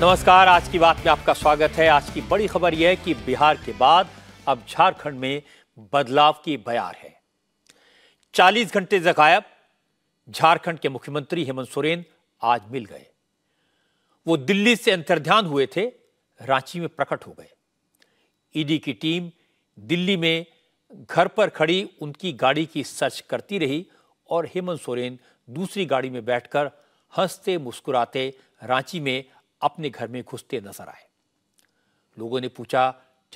नमस्कार आज की बात में आपका स्वागत है आज की बड़ी खबर यह है कि बिहार के बाद अब झारखंड में बदलाव की बयार है 40 घंटे से गायब झारखंड के मुख्यमंत्री हेमंत सोरेन आज मिल गए वो दिल्ली से अंतर्ध्यान हुए थे रांची में प्रकट हो गए ईडी की टीम दिल्ली में घर पर खड़ी उनकी गाड़ी की सर्च करती रही और हेमंत सोरेन दूसरी गाड़ी में बैठकर हंसते मुस्कुराते रांची में अपने घर में घुसते नजर आए लोगों ने पूछा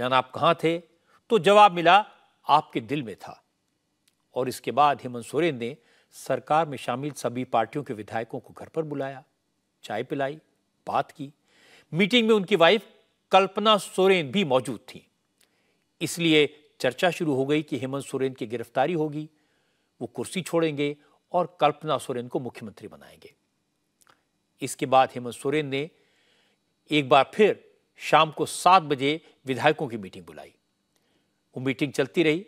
जन आप थे तो जवाब मिला आपके दिल में था और इसके बाद हेमंत सोरेन ने सरकार में शामिल सभी पार्टियों के विधायकों को घर पर बुलाया चाय पिलाई बात की मीटिंग में उनकी वाइफ कल्पना सोरेन भी मौजूद थी इसलिए चर्चा शुरू हो गई कि हेमंत सोरेन की गिरफ्तारी होगी वो कुर्सी छोड़ेंगे और कल्पना सोरेन को मुख्यमंत्री बनाएंगे इसके बाद हेमंत सोरेन ने एक बार फिर शाम को सात बजे विधायकों की मीटिंग बुलाई वो मीटिंग चलती रही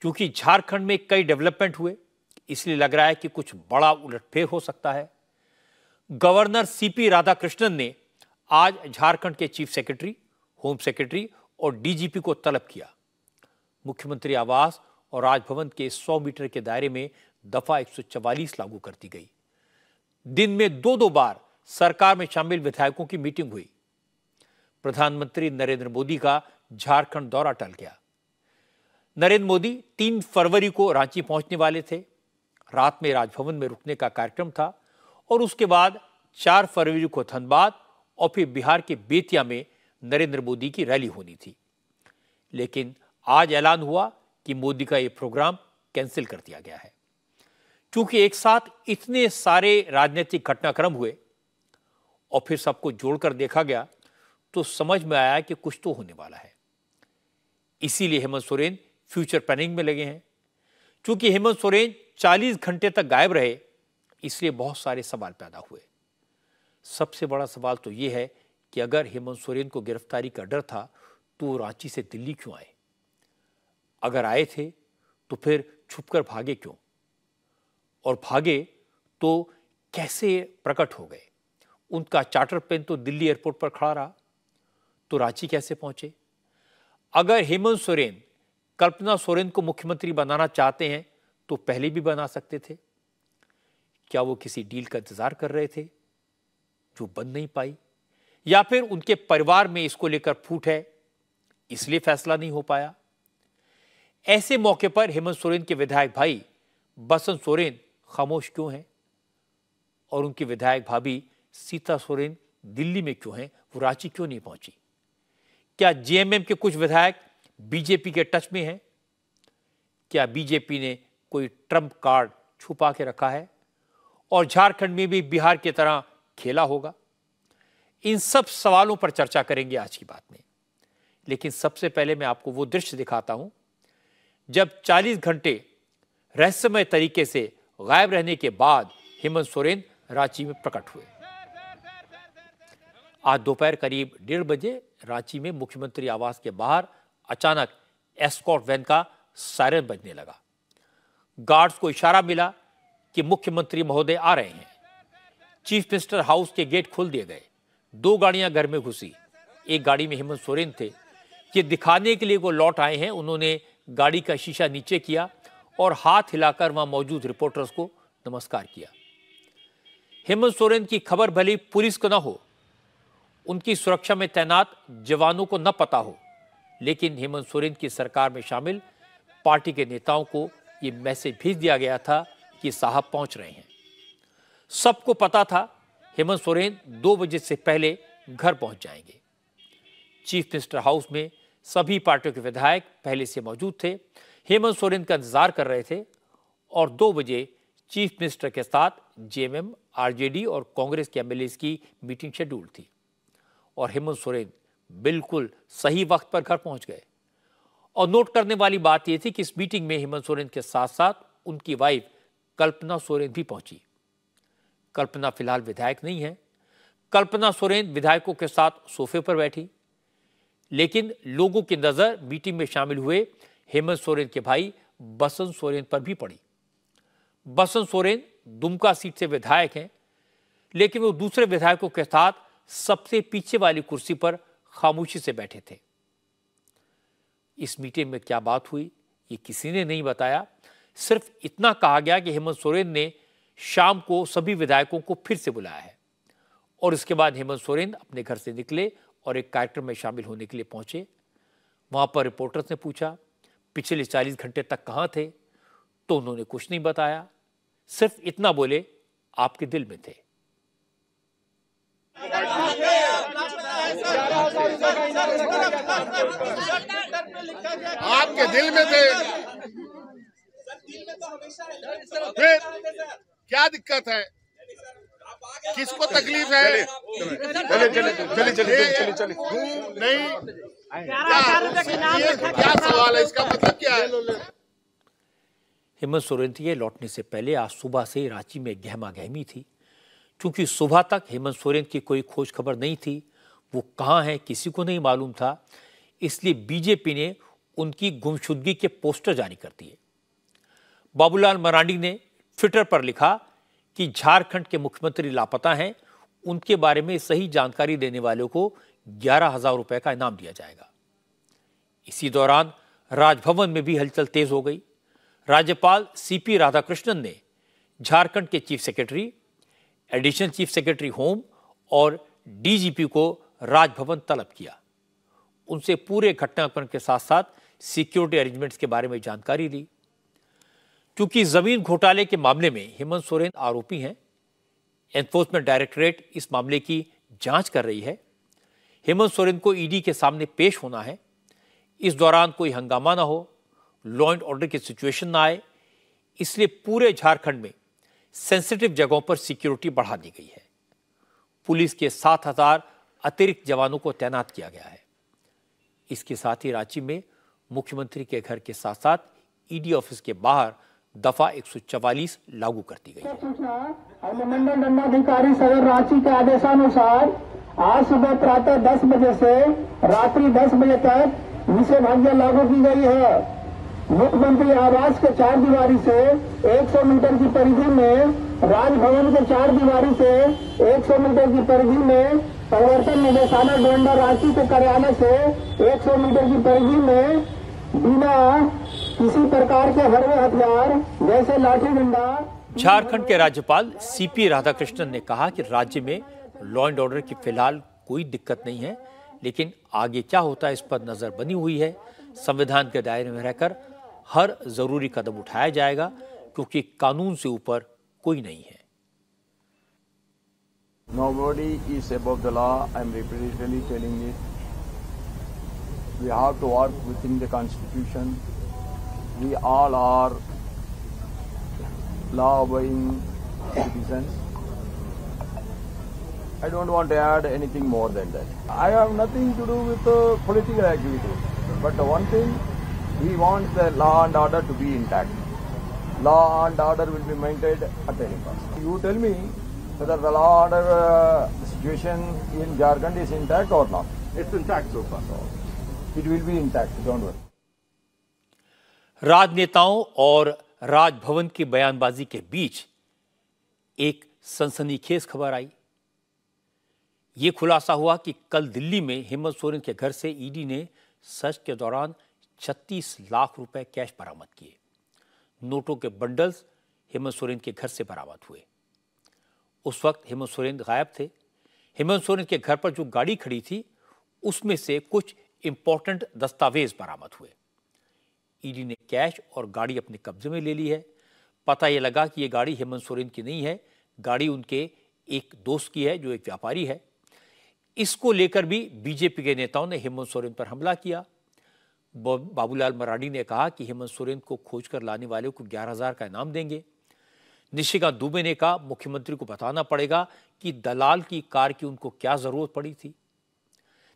क्योंकि झारखंड में कई डेवलपमेंट हुए इसलिए लग रहा है कि कुछ बड़ा उलटफेर हो सकता है गवर्नर सीपी राधाकृष्णन ने आज झारखंड के चीफ सेक्रेटरी होम सेक्रेटरी और डीजीपी को तलब किया मुख्यमंत्री आवास और राजभवन के 100 मीटर के दायरे में दफा 144 लागू कर दी गई दिन में दो दो बार सरकार में शामिल विधायकों की मीटिंग हुई प्रधानमंत्री नरेंद्र मोदी का झारखंड दौरा टल गया नरेंद्र मोदी तीन फरवरी को रांची पहुंचने वाले थे रात में राजभवन में रुकने का कार्यक्रम था और उसके बाद चार फरवरी को धनबाद और फिर बिहार के बेतिया में नरेंद्र मोदी की रैली होनी थी लेकिन आज ऐलान हुआ कि मोदी का यह प्रोग्राम कैंसिल कर दिया गया है क्योंकि एक साथ इतने सारे राजनीतिक घटनाक्रम हुए और फिर सबको जोड़कर देखा गया तो समझ में आया कि कुछ तो होने वाला है इसीलिए हेमंत सोरेन फ्यूचर प्लानिंग में लगे हैं चूंकि हेमंत सोरेन 40 घंटे तक गायब रहे इसलिए बहुत सारे सवाल पैदा हुए सबसे बड़ा सवाल तो ये है कि अगर हेमंत सोरेन को गिरफ्तारी का डर था तो वो रांची से दिल्ली क्यों आए अगर आए थे तो फिर छुपकर भागे क्यों और भागे तो कैसे प्रकट हो गए उनका चार्टर प्लेन तो दिल्ली एयरपोर्ट पर खड़ा रहा तो रांची कैसे पहुंचे अगर हेमंत सोरेन कल्पना सोरेन को मुख्यमंत्री बनाना चाहते हैं तो पहले भी बना सकते थे क्या वो किसी डील का इंतजार कर रहे थे जो बन नहीं पाई या फिर उनके परिवार में इसको लेकर फूट है इसलिए फैसला नहीं हो पाया ऐसे मौके पर हेमंत सोरेन के विधायक भाई बसंत सोरेन खामोश क्यों हैं और उनकी विधायक भाभी सीता सोरेन दिल्ली में क्यों हैं वो रांची क्यों नहीं पहुंची क्या जेएमएम के कुछ विधायक बीजेपी के टच में हैं क्या बीजेपी ने कोई ट्रंप कार्ड छुपा के रखा है और झारखंड में भी बिहार की तरह खेला होगा इन सब सवालों पर चर्चा करेंगे आज की बात में लेकिन सबसे पहले मैं आपको वो दृश्य दिखाता हूं जब 40 घंटे रहस्यमय तरीके से गायब रहने के बाद हेमंत सोरेन रांची में प्रकट हुए आज दोपहर करीब डेढ़ बजे रांची में मुख्यमंत्री आवास के बाहर अचानक एस्कॉर्ट वैन का सायरन बजने लगा गार्ड्स को इशारा मिला कि मुख्यमंत्री महोदय आ रहे हैं चीफ मिनिस्टर हाउस के गेट खोल दिए गए दो गाड़ियां घर में घुसी एक गाड़ी में हेमंत सोरेन थे ये दिखाने के लिए वो लौट आए हैं उन्होंने गाड़ी का शीशा नीचे किया और हाथ हिलाकर वहां मौजूद रिपोर्टर्स को नमस्कार किया हेमंत सोरेन की खबर भले पुलिस को ना हो उनकी सुरक्षा में तैनात जवानों को न पता हो लेकिन हेमंत सोरेन की सरकार में शामिल पार्टी के नेताओं को ये मैसेज भेज दिया गया था कि साहब पहुंच रहे हैं सबको पता था हेमंत सोरेन दो बजे से पहले घर पहुंच जाएंगे चीफ मिनिस्टर हाउस में सभी पार्टियों के विधायक पहले से मौजूद थे हेमंत सोरेन का इंतजार कर रहे थे और दो बजे चीफ मिनिस्टर के साथ जेएमएम आरजेडी और कांग्रेस के एमएलए की मीटिंग शेड्यूल थी और हेमंत सोरेन बिल्कुल सही वक्त पर घर पहुंच गए और नोट करने वाली बात यह थी कि इस मीटिंग में हेमंत सोरेन के साथ साथ उनकी वाइफ कल्पना सोरेन भी पहुंची कल्पना फिलहाल विधायक नहीं है कल्पना सोरेन विधायकों के साथ सोफे पर बैठी लेकिन लोगों की नज़र मीटिंग में शामिल हुए हेमंत सोरेन के भाई बसंत सोरेन पर भी पड़ी बसंत सोरेन दुमका सीट से विधायक हैं लेकिन वो दूसरे विधायकों के साथ सबसे पीछे वाली कुर्सी पर खामोशी से बैठे थे इस मीटिंग में क्या बात हुई ये किसी ने नहीं बताया सिर्फ इतना कहा गया कि हेमंत सोरेन ने शाम को सभी विधायकों को फिर से बुलाया है और इसके बाद हेमंत सोरेन अपने घर से निकले और एक कार्यक्रम में शामिल होने के लिए पहुंचे वहां पर रिपोर्टर्स ने पूछा पिछले चालीस घंटे तक कहाँ थे तो उन्होंने कुछ नहीं बताया सिर्फ इतना बोले आपके दिल में थे आपके दिल में थे फिर क्या दिक्कत है किसको तकलीफ है चले चले चले चले चले नहीं क्या सवाल है इसका मतलब क्या है हेमंत सोरेंती लौटने से पहले आज सुबह से रांची में गहमा गहमी थी क्योंकि सुबह तक हेमंत सोरेन की कोई खोज खबर नहीं थी वो कहाँ हैं किसी को नहीं मालूम था इसलिए बीजेपी ने उनकी गुमशुदगी के पोस्टर जारी कर दिए बाबूलाल मरांडी ने ट्विटर पर लिखा कि झारखंड के मुख्यमंत्री लापता हैं उनके बारे में सही जानकारी देने वालों को ग्यारह हजार रुपये का इनाम दिया जाएगा इसी दौरान राजभवन में भी हलचल तेज हो गई राज्यपाल सीपी राधाकृष्णन ने झारखंड के chief secretary additional chief secretary home और डीजीपी को राजभवन तलब किया उनसे पूरे घटनाक्रम के साथ साथ सिक्योरिटी अरेंजमेंट्स के बारे में जानकारी ली क्योंकि जमीन घोटाले के मामले में हेमंत सोरेन आरोपी हैं एनफोर्समेंट डायरेक्टरेट इस मामले की जांच कर रही है हेमंत सोरेन को ईडी के सामने पेश होना है इस दौरान कोई हंगामा ना हो लॉ एंड ऑर्डर की सिचुएशन ना आए इसलिए पूरे झारखंड में सेंसिटिव जगहों पर सिक्योरिटी बढ़ा दी गई है पुलिस के सात हजार अतिरिक्त जवानों को तैनात किया गया है इसके साथ ही रांची में मुख्यमंत्री के घर के साथ साथ ईडी ऑफिस के बाहर दफा 144 लागू कर दी गई है अनुमंडल दंडाधिकारी सदर रांची के आदेशानुसार आज सुबह प्रातः 10 बजे से रात्रि 10 बजे तक निषेधाज्ञा लागू की गई है मुख्यमंत्री आवास के चार दीवारी से 100 मीटर की परिधि में राजभवन के चार दीवारी से 100 मीटर की परिधि में परिवर्तन निदेशालय डोंडा रांची के कार्यालय से 100 मीटर की परिधि में बिना किसी प्रकार के हरवे हथियार जैसे लाठी डंडा झारखंड के राज्यपाल सीपी राधाकृष्णन ने कहा कि राज्य में लॉ एंड ऑर्डर की फिलहाल कोई दिक्कत नहीं है लेकिन आगे क्या होता है इस पर नजर बनी हुई है संविधान के दायरे में रहकर हर ज़रूरी कदम उठाया जाएगा क्योंकि कानून से ऊपर कोई नहीं है Nobody is above the law. I am repeatedly telling it. We have to work within the Constitution. We all are law-abiding citizens. I don't want to add anything more than that. I have nothing to do with uh, political activity. But one thing, He wants the law and order to be intact. Law and order will be maintained at any cost. You tell me whether the law and order uh, situation in Jharkhand is intact or not. It's intact so far. So it will be intact. Don't worry. राजनेताओं और राजभवन की बयानबाजी के बीच एक सनसनीखेज खबर आई ये खुलासा हुआ कि कल दिल्ली में हेमंत सोरेन के घर से ईडी ने सर्च के दौरान छत्तीस लाख रुपए कैश बरामद किए नोटों के बंडल्स हेमंत सोरेन के घर से बरामद हुए उस वक्त हेमंत सोरेन गायब थे हेमंत सोरेन के घर पर जो गाड़ी खड़ी थी उसमें से कुछ इंपॉर्टेंट दस्तावेज बरामद हुए ईडी ने कैश और गाड़ी अपने कब्जे में ले ली है पता यह लगा कि यह गाड़ी हेमंत सोरेन की नहीं है गाड़ी उनके एक दोस्त की है जो एक व्यापारी है इसको लेकर भी बीजेपी के नेताओं ने हेमंत सोरेन पर हमला किया बाबूलाल मराडी ने कहा कि हेमंत सोरेन को खोज कर लाने वाले को ग्यारह हजार का इनाम देंगे निशिकांत दुबे ने कहा मुख्यमंत्री को बताना पड़ेगा कि दलाल की कार की उनको क्या जरूरत पड़ी थी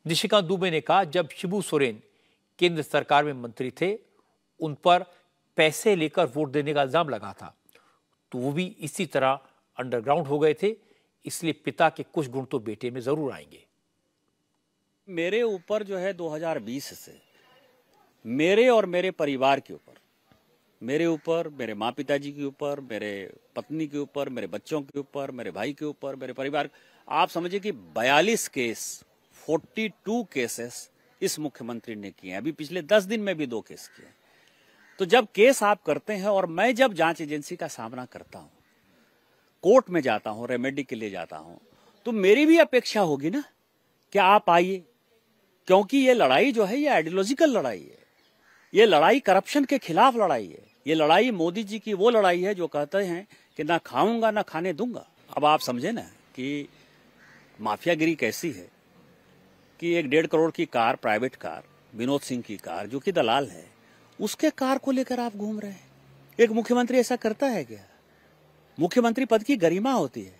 निशिकांत दुबे ने कहा जब शिबू सोरेन केंद्र सरकार में मंत्री थे उन पर पैसे लेकर वोट देने का इल्जाम लगा था तो वो भी इसी तरह अंडरग्राउंड हो गए थे इसलिए पिता के कुछ गुण तो बेटे में जरूर आएंगे मेरे ऊपर जो है 2020 से मेरे और मेरे परिवार के ऊपर मेरे ऊपर मेरे माँ पिताजी के ऊपर मेरे पत्नी के ऊपर मेरे बच्चों के ऊपर मेरे भाई के ऊपर मेरे परिवार आप समझिए कि 42 केस 42 केसेस इस मुख्यमंत्री ने किए हैं अभी पिछले 10 दिन में भी दो केस किए तो जब केस आप करते हैं और मैं जब जांच एजेंसी का सामना करता हूं कोर्ट में जाता हूं रेमेडी के लिए जाता हूं तो मेरी भी अपेक्षा होगी ना कि आप आइए क्योंकि ये लड़ाई जो है ये आइडियोलॉजिकल लड़ाई है ये लड़ाई करप्शन के खिलाफ लड़ाई है ये लड़ाई मोदी जी की वो लड़ाई है जो कहते हैं कि ना खाऊंगा ना खाने दूंगा अब आप समझे ना कि माफियागिरी कैसी है कि एक डेढ़ करोड़ की car private car Vinod Singh की कार जो कि दलाल है उसके कार को लेकर आप घूम रहे हैं एक मुख्यमंत्री ऐसा करता है क्या मुख्यमंत्री पद की गरिमा होती है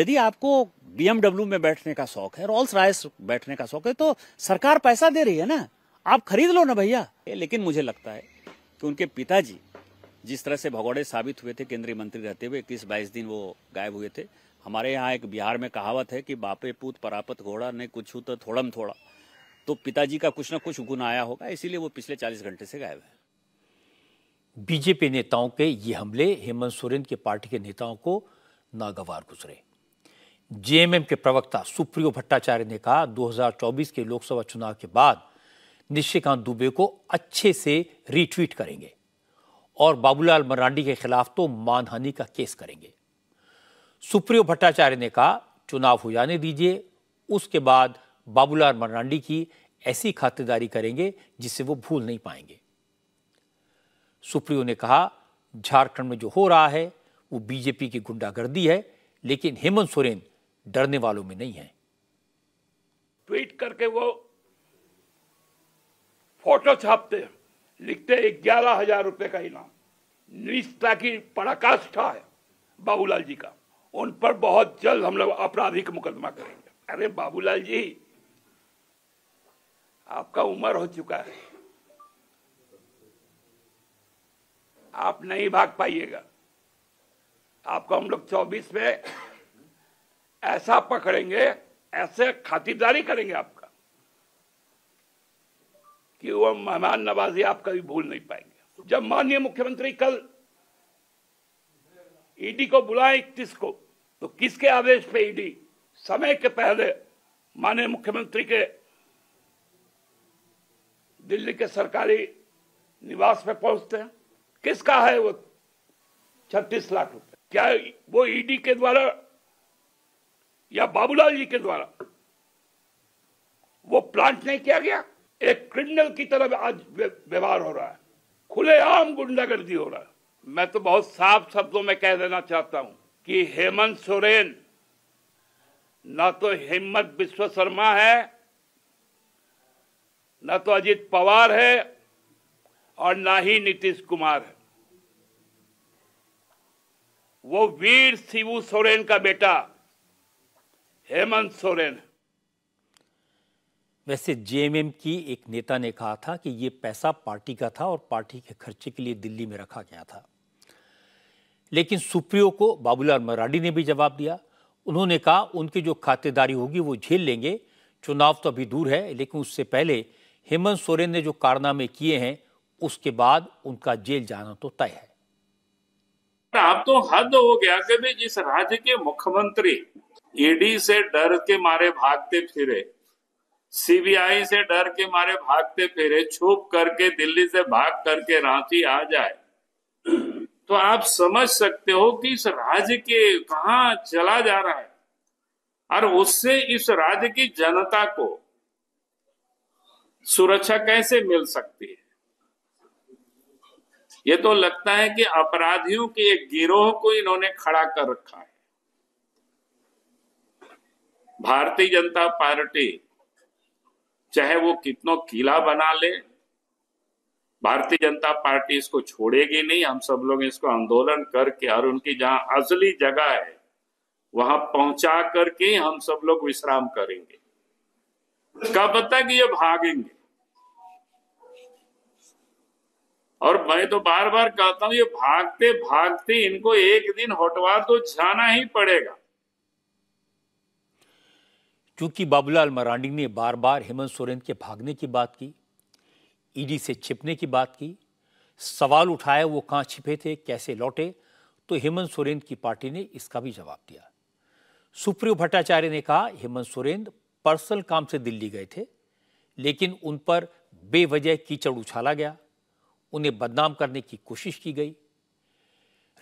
यदि आपको बीएमडब्ल्यू में बैठने का शौक है रोल्स रायस बैठने का शौक है तो सरकार पैसा दे रही है ना आप खरीद लो ना भैया लेकिन मुझे लगता है कि उनके पिताजी जिस तरह से भगौड़े साबित हुए थे केंद्रीय मंत्री रहते हुए इक्कीस बाईस दिन वो गायब हुए थे हमारे यहाँ एक बिहार में कहावत है कि बापे पूत परापत घोड़ा ने कुछ तो थोड़म थोड़ा तो पिताजी का कुछ ना कुछ गुण आया होगा इसीलिए वो पिछले चालीस घंटे से गायब है बीजेपी नेताओं के ये हमले हेमंत सोरेन की पार्टी के नेताओं को नागवार गुजरे जेएमएम के प्रवक्ता सुप्रियो भट्टाचार्य ने कहा 2024 के लोकसभा चुनाव के बाद निशिकांत दुबे को अच्छे से रीट्वीट करेंगे और बाबूलाल मरांडी के खिलाफ तो मानहानि का केस करेंगे सुप्रियो भट्टाचार्य ने कहा चुनाव हो जाने दीजिए उसके बाद बाबूलाल मरांडी की ऐसी खातिरदारी करेंगे जिसे वो भूल नहीं पाएंगे सुप्रियो ने कहा झारखंड में जो हो रहा है वो बीजेपी की गुंडागर्दी है लेकिन हेमंत सोरेन डरने वालों में नहीं है ट्वीट करके वो फोटो छापते लिखते ग्यारह हजार रुपए का इनाम निष्ठा की पराकाष्ठा है बाबूलाल जी का उन पर बहुत जल्द हम लोग आपराधिक मुकदमा करेंगे अरे बाबूलाल जी आपका उम्र हो चुका है आप नहीं भाग पाइएगा आपको हम लोग चौबीस में ऐसा पकड़ेंगे ऐसे खातिरदारी करेंगे आपका कि वो मेहमान नवाजी आप कभी भूल नहीं पाएंगे जब माननीय मुख्यमंत्री कल ईडी e को बुलाए इकतीस को तो किसके आदेश पे ईडी e समय के पहले माननीय मुख्यमंत्री के दिल्ली के सरकारी निवास पे पहुंचते हैं किसका है वो छत्तीस लाख रुपए क्या वो ईडी e के द्वारा या बाबूलाल जी के द्वारा वो प्लांट नहीं किया गया एक क्रिमिनल की तरह आज व्यवहार हो रहा है खुलेआम गुंडागर्दी हो रहा है मैं तो बहुत साफ शब्दों में कह देना चाहता हूं कि हेमंत सोरेन ना तो हिम्मत विश्व शर्मा है ना तो अजीत पवार है और ना ही नीतीश कुमार है वो वीर शिवू सोरेन का बेटा हेमंत सोरेन है वैसे जेएमएम की एक नेता ने कहा था कि ये पैसा पार्टी का था और पार्टी के खर्चे के लिए दिल्ली में रखा गया था लेकिन सुप्रियो को बाबूलाल मराडी ने भी जवाब दिया उन्होंने कहा उनकी जो खातेदारी होगी वो झेल लेंगे चुनाव तो अभी दूर है लेकिन उससे पहले हेमंत सोरेन ने जो कारनामे किए हैं उसके बाद उनका जेल जाना तो तय है आप तो हद हो गया कि जिस राज्य के मुख्यमंत्री ईडी से डर के मारे भागते फिरे सीबीआई से डर के मारे भागते फिरे छुप करके दिल्ली से भाग करके रांची आ जाए तो आप समझ सकते हो कि इस राज्य के कहा चला जा रहा है और उससे इस राज्य की जनता को सुरक्षा कैसे मिल सकती है ये तो लगता है कि अपराधियों के एक गिरोह को इन्होंने खड़ा कर रखा है भारतीय जनता पार्टी चाहे वो कितनों किला बना ले भारतीय जनता पार्टी इसको छोड़ेगी नहीं हम सब लोग इसको आंदोलन करके और उनकी जहां असली जगह है वहां पहुंचा करके हम सब लोग विश्राम करेंगे कब तक ये भागेंगे और मैं तो बार बार कहता हूं ये भागते भागते इनको एक दिन हटवा तो जाना ही पड़ेगा क्योंकि बाबूलाल मरांडी ने बार बार हेमंत सोरेन के भागने की बात की ईडी से छिपने की बात की सवाल उठाए वो कहाँ छिपे थे कैसे लौटे तो हेमंत सोरेन की पार्टी ने इसका भी जवाब दिया सुप्रियो भट्टाचार्य ने कहा हेमंत सोरेन पर्सनल काम से दिल्ली गए थे लेकिन उन पर बेवजह कीचड़ उछाला गया उन्हें बदनाम करने की कोशिश की गई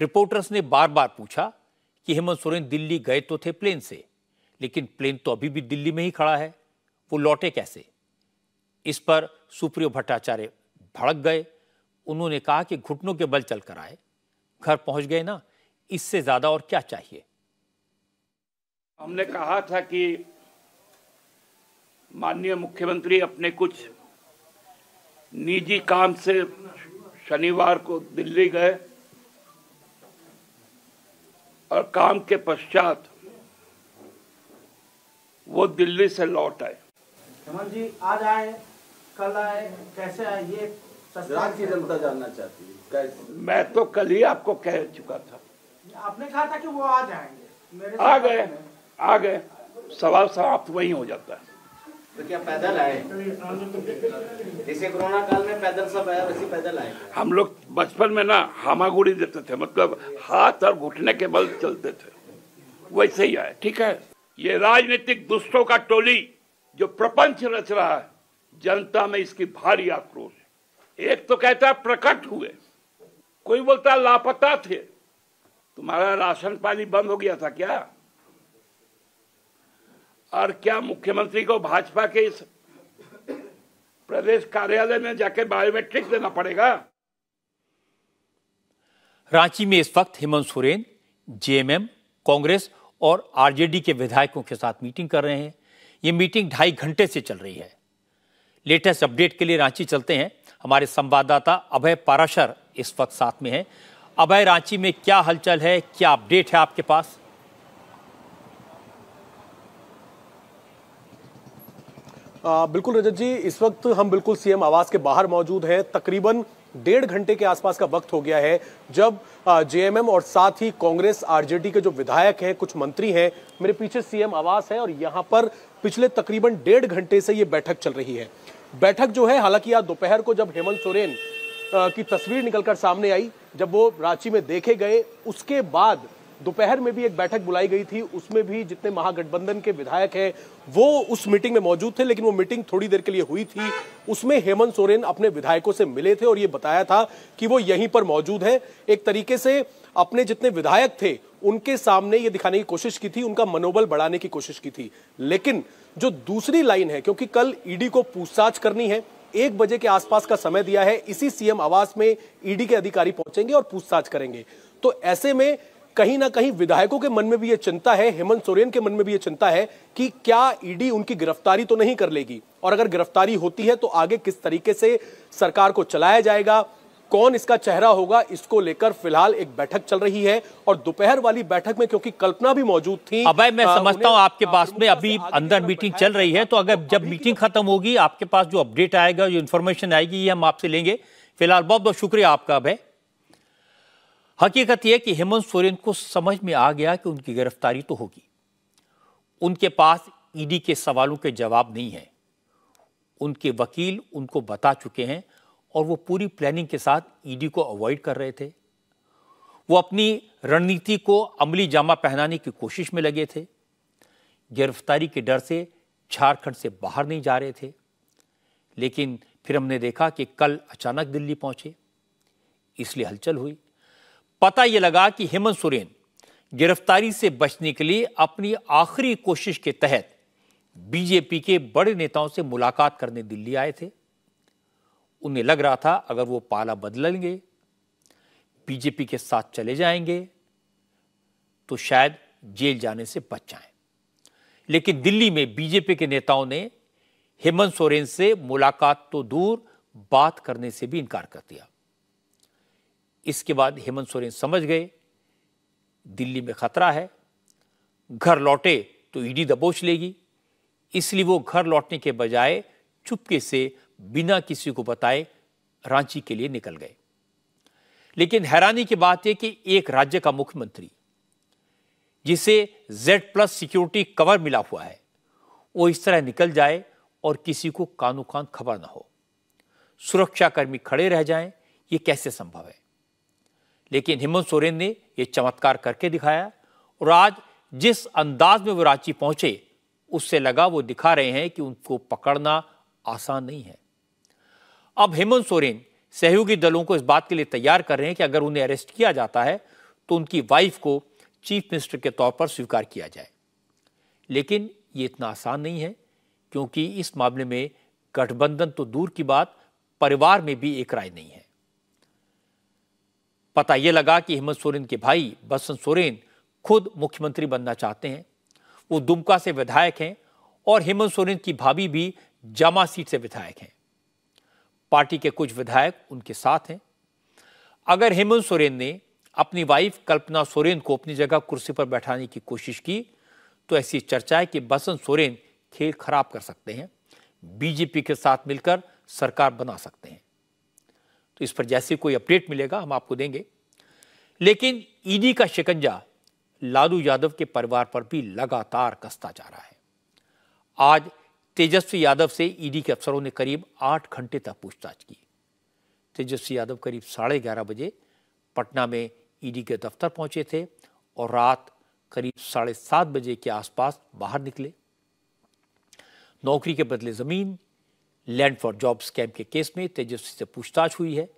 रिपोर्टर्स ने बार बार पूछा कि हेमंत सोरेन दिल्ली गए तो थे प्लेन से लेकिन प्लेन तो अभी भी दिल्ली में ही खड़ा है वो लौटे कैसे इस पर सुप्रियो भट्टाचार्य भड़क गए उन्होंने कहा कि घुटनों के बल चल कर आए घर पहुंच गए ना इससे ज्यादा और क्या चाहिए हमने कहा था कि माननीय मुख्यमंत्री अपने कुछ निजी काम से शनिवार को दिल्ली गए और काम के पश्चात वो दिल्ली से लौट आए हेमंत जी आज आए कल आए कैसे आए ये सरकार की जनता जानना चाहती है कैसे? मैं तो कल ही आपको कह चुका था आपने कहा था कि वो आ जाएंगे आ गए आ गए सवाल समाप्त वही हो जाता है तो क्या पैदल आए जैसे कोरोना काल में पैदल सब आया वैसे पैदल आए हम लोग बचपन में ना हामागुड़ी देते थे मतलब हाथ और घुटने के बल चलते थे वैसे ही आए ठीक है ये राजनीतिक दुष्टों का टोली जो प्रपंच रच रहा है जनता में इसकी भारी आक्रोश है एक तो कहता है प्रकट हुए कोई बोलता लापता थे तुम्हारा राशन पानी बंद हो गया था क्या और क्या मुख्यमंत्री को भाजपा के इस प्रदेश कार्यालय में जाके बायोमेट्रिक देना पड़ेगा रांची में इस वक्त हेमंत सोरेन जेएमएम कांग्रेस और आरजेडी के विधायकों के साथ मीटिंग कर रहे हैं ये मीटिंग ढाई घंटे से चल रही है लेटेस्ट अपडेट के लिए रांची चलते हैं हमारे संवाददाता अभय पाराशर इस वक्त साथ में हैं अभय रांची में क्या हलचल है क्या अपडेट है आपके पास आ, बिल्कुल रजत जी इस वक्त हम बिल्कुल सीएम आवास के बाहर मौजूद हैं तकरीबन डेढ़ घंटे के आसपास का वक्त हो गया है जब जेएमएम और साथ ही कांग्रेस आरजेडी के जो विधायक हैं कुछ मंत्री हैं मेरे पीछे सीएम आवास है और यहाँ पर पिछले तकरीबन डेढ़ घंटे से ये बैठक चल रही है बैठक जो है हालांकि आज दोपहर को जब हेमंत सोरेन की तस्वीर निकलकर सामने आई जब वो रांची में देखे गए उसके बाद दोपहर में भी एक बैठक बुलाई गई थी उसमें भी जितने महागठबंधन के विधायक हैं वो उस मीटिंग में मौजूद थे लेकिन वो मीटिंग थोड़ी देर के लिए हुई थी उसमें हेमंत सोरेन अपने विधायकों से मिले थे और ये बताया था कि वो यहीं पर मौजूद है एक तरीके से अपने जितने विधायक थे उनके सामने ये दिखाने की कोशिश की थी उनका मनोबल बढ़ाने की कोशिश की थी लेकिन जो दूसरी लाइन है क्योंकि कल ईडी को पूछताछ करनी है एक बजे के आसपास का समय दिया है इसी सीएम आवास में ईडी के अधिकारी पहुंचेंगे और पूछताछ करेंगे तो ऐसे में कहीं ना कहीं विधायकों के मन में भी ये चिंता है हेमंत सोरेन के मन में भी ये चिंता है कि क्या ईडी उनकी गिरफ्तारी तो नहीं कर लेगी और अगर गिरफ्तारी होती है तो आगे किस तरीके से सरकार को चलाया जाएगा कौन इसका चेहरा होगा इसको लेकर फिलहाल एक बैठक चल रही है और दोपहर वाली बैठक में क्योंकि कल्पना भी मौजूद थी अभय मैं समझता हूं आपके पास में अभी अंदर मीटिंग चल रही है तो अगर जब मीटिंग खत्म होगी आपके पास जो अपडेट आएगा जो इन्फॉर्मेशन आएगी ये हम आपसे लेंगे फिलहाल बहुत बहुत शुक्रिया आपका अभय हकीकत यह कि हेमंत सोरेन को समझ में आ गया कि उनकी गिरफ्तारी तो होगी उनके पास ईडी के सवालों के जवाब नहीं हैं उनके वकील उनको बता चुके हैं और वो पूरी प्लानिंग के साथ ईडी को अवॉइड कर रहे थे वो अपनी रणनीति को अमली जामा पहनाने की कोशिश में लगे थे गिरफ्तारी के डर से झारखंड से बाहर नहीं जा रहे थे लेकिन फिर हमने देखा कि कल अचानक दिल्ली पहुंचे इसलिए हलचल हुई पता यह लगा कि हेमंत सोरेन गिरफ्तारी से बचने के लिए अपनी आखिरी कोशिश के तहत बीजेपी के बड़े नेताओं से मुलाकात करने दिल्ली आए थे उन्हें लग रहा था अगर वो पाला बदलेंगे बीजेपी के साथ चले जाएंगे तो शायद जेल जाने से बच जाएं लेकिन दिल्ली में बीजेपी के नेताओं ने हेमंत सोरेन से मुलाकात तो दूर बात करने से भी इनकार कर दिया इसके बाद हेमंत सोरेन समझ गए दिल्ली में खतरा है घर लौटे तो ईडी दबोच लेगी इसलिए वो घर लौटने के बजाय चुपके से बिना किसी को बताए रांची के लिए निकल गए लेकिन हैरानी की बात है कि एक राज्य का मुख्यमंत्री जिसे जेड प्लस सिक्योरिटी कवर मिला हुआ है वो इस तरह निकल जाए और किसी को कानो कान खबर ना हो सुरक्षाकर्मी खड़े रह जाएं ये कैसे संभव है लेकिन हेमंत सोरेन ने यह चमत्कार करके दिखाया और आज जिस अंदाज में वो रांची पहुंचे उससे लगा वो दिखा रहे हैं कि उनको पकड़ना आसान नहीं है अब हेमंत सोरेन सहयोगी दलों को इस बात के लिए तैयार कर रहे हैं कि अगर उन्हें अरेस्ट किया जाता है तो उनकी वाइफ को चीफ मिनिस्टर के तौर पर स्वीकार किया जाए लेकिन ये इतना आसान नहीं है क्योंकि इस मामले में गठबंधन तो दूर की बात परिवार में भी एक राय नहीं है पता ये लगा कि हेमंत सोरेन के भाई बसंत सोरेन खुद मुख्यमंत्री बनना चाहते हैं वो दुमका से विधायक हैं और हेमंत सोरेन की भाभी भी जामा सीट से विधायक हैं पार्टी के कुछ विधायक उनके साथ हैं अगर हेमंत सोरेन ने अपनी वाइफ कल्पना सोरेन को अपनी जगह कुर्सी पर बैठाने की कोशिश की तो ऐसी चर्चा है कि बसंत सोरेन खेल खराब कर सकते हैं बीजेपी के साथ मिलकर सरकार बना सकते हैं तो इस पर जैसे कोई अपडेट मिलेगा हम आपको देंगे लेकिन ईडी का शिकंजा लालू यादव के परिवार पर भी लगातार कसता जा रहा है आज तेजस्वी यादव से ईडी के अफसरों ने करीब आठ घंटे तक पूछताछ की तेजस्वी यादव करीब साढ़े ग्यारह बजे पटना में ईडी के दफ्तर पहुंचे थे और रात करीब साढ़े सात बजे के आसपास बाहर निकले नौकरी के बदले ज़मीन लैंड फॉर जॉब स्कैम के केस में तेजस्वी से पूछताछ हुई है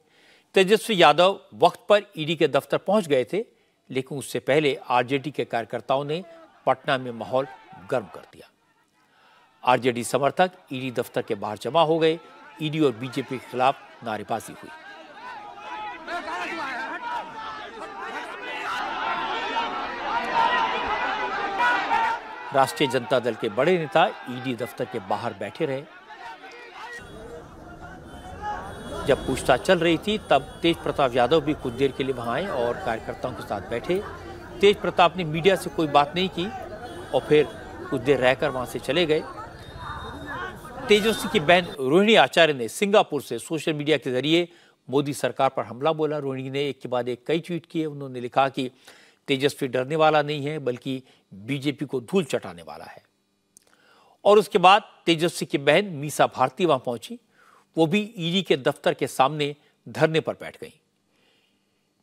तेजस्वी यादव वक्त पर ईडी के दफ्तर पहुंच गए थे लेकिन उससे पहले आरजेडी के कार्यकर्ताओं ने पटना में माहौल गर्म कर दिया आरजेडी समर्थक ईडी दफ्तर के बाहर जमा हो गए ईडी और बीजेपी के खिलाफ नारेबाजी हुई राष्ट्रीय जनता दल के बड़े नेता ईडी दफ्तर के बाहर बैठे रहे जब पूछताछ चल रही थी तब तेज प्रताप यादव भी कुछ देर के लिए वहाँ आए और कार्यकर्ताओं के साथ बैठे तेज प्रताप ने मीडिया से कोई बात नहीं की और फिर कुछ देर रहकर वहाँ से चले गए तेजस्वी की बहन रोहिणी आचार्य ने सिंगापुर से सोशल मीडिया के जरिए मोदी सरकार पर हमला बोला रोहिणी ने एक के बाद एक कई ट्वीट किए उन्होंने लिखा कि तेजस्वी डरने वाला नहीं है बल्कि बीजेपी को धूल चटाने वाला है और उसके बाद तेजस्वी की बहन मीसा भारती वहां पहुंची वो भी ईडी के दफ्तर के सामने धरने पर बैठ गई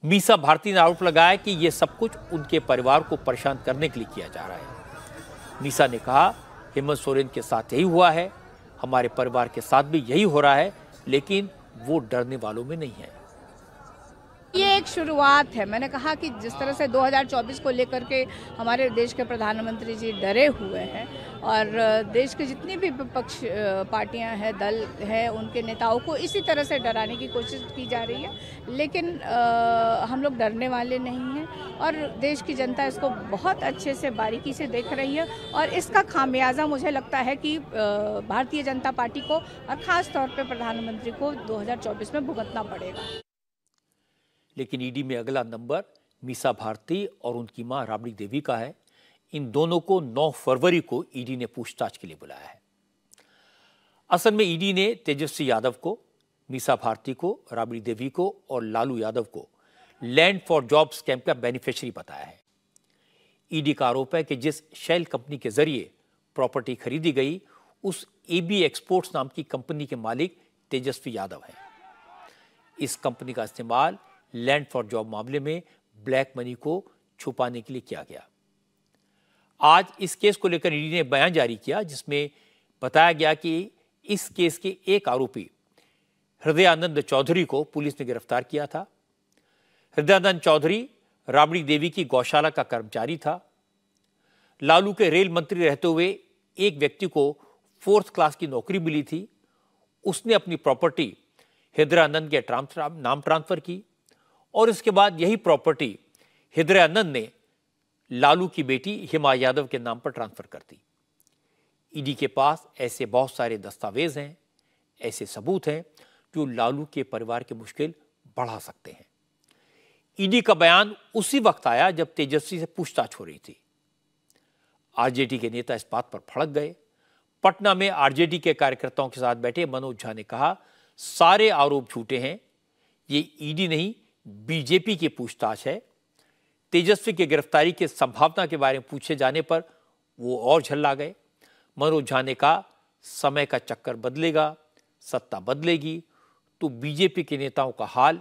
मीसा भारती ने आरोप लगाया कि यह सब कुछ उनके परिवार को परेशान करने के लिए किया जा रहा है मीसा ने कहा हेमंत सोरेन के साथ यही हुआ है हमारे परिवार के साथ भी यही हो रहा है लेकिन वो डरने वालों में नहीं है ये एक शुरुआत है मैंने कहा कि जिस तरह से 2024 को लेकर के हमारे देश के प्रधानमंत्री जी डरे हुए हैं और देश के जितनी भी विपक्ष पार्टियां हैं दल हैं उनके नेताओं को इसी तरह से डराने की कोशिश की जा रही है लेकिन आ, हम लोग डरने वाले नहीं हैं और देश की जनता इसको बहुत अच्छे से बारीकी से देख रही है और इसका खामियाजा मुझे लगता है कि भारतीय जनता पार्टी को और ख़ास तौर पर प्रधानमंत्री को दो में भुगतना पड़ेगा लेकिन ईडी में अगला नंबर मीसा भारती और उनकी मां राबड़ी देवी का है इन दोनों को 9 फरवरी को ईडी ने पूछताछ के लिए बुलाया है असल में ईडी ने तेजस्वी यादव को मीसा भारती को राबड़ी देवी को और लालू यादव को लैंड फॉर जॉब स्कैम का बेनिफिशरी बताया है ईडी का आरोप है कि जिस शेल कंपनी के जरिए प्रॉपर्टी खरीदी गई उस एबी एक्सपोर्ट्स नाम की कंपनी के मालिक तेजस्वी यादव हैं इस कंपनी का इस्तेमाल लैंड फॉर जॉब मामले में ब्लैक मनी को छुपाने के लिए किया गया आज इस केस को लेकर ईडी ने बयान जारी किया जिसमें बताया गया कि इस केस के एक आरोपी हृदयानंद चौधरी को पुलिस ने गिरफ्तार किया था हृदयानंद चौधरी राबड़ी देवी की गौशाला का कर्मचारी था लालू के रेल मंत्री रहते हुए एक व्यक्ति को फोर्थ क्लास की नौकरी मिली थी उसने अपनी प्रॉपर्टी हृदयानंद के नाम ट्रांसफर की और उसके बाद यही प्रॉपर्टी हृदयानंद ने लालू की बेटी हिमा यादव के नाम पर ट्रांसफ़र कर दी ईडी e के पास ऐसे बहुत सारे दस्तावेज हैं ऐसे सबूत हैं जो लालू के परिवार की मुश्किल बढ़ा सकते हैं ईडी e का बयान उसी वक्त आया जब तेजस्वी से पूछताछ हो रही थी आरजेडी के नेता इस बात पर फड़क गए पटना में आरजेडी के कार्यकर्ताओं के साथ बैठे मनोज झा ने कहा सारे आरोप झूठे हैं ये ईडी e नहीं बीजेपी की पूछताछ है तेजस्वी की गिरफ्तारी की संभावना के बारे में पूछे जाने पर वो और झल्ला गए मनोज झाने का समय का चक्कर बदलेगा सत्ता बदलेगी तो बीजेपी के नेताओं का हाल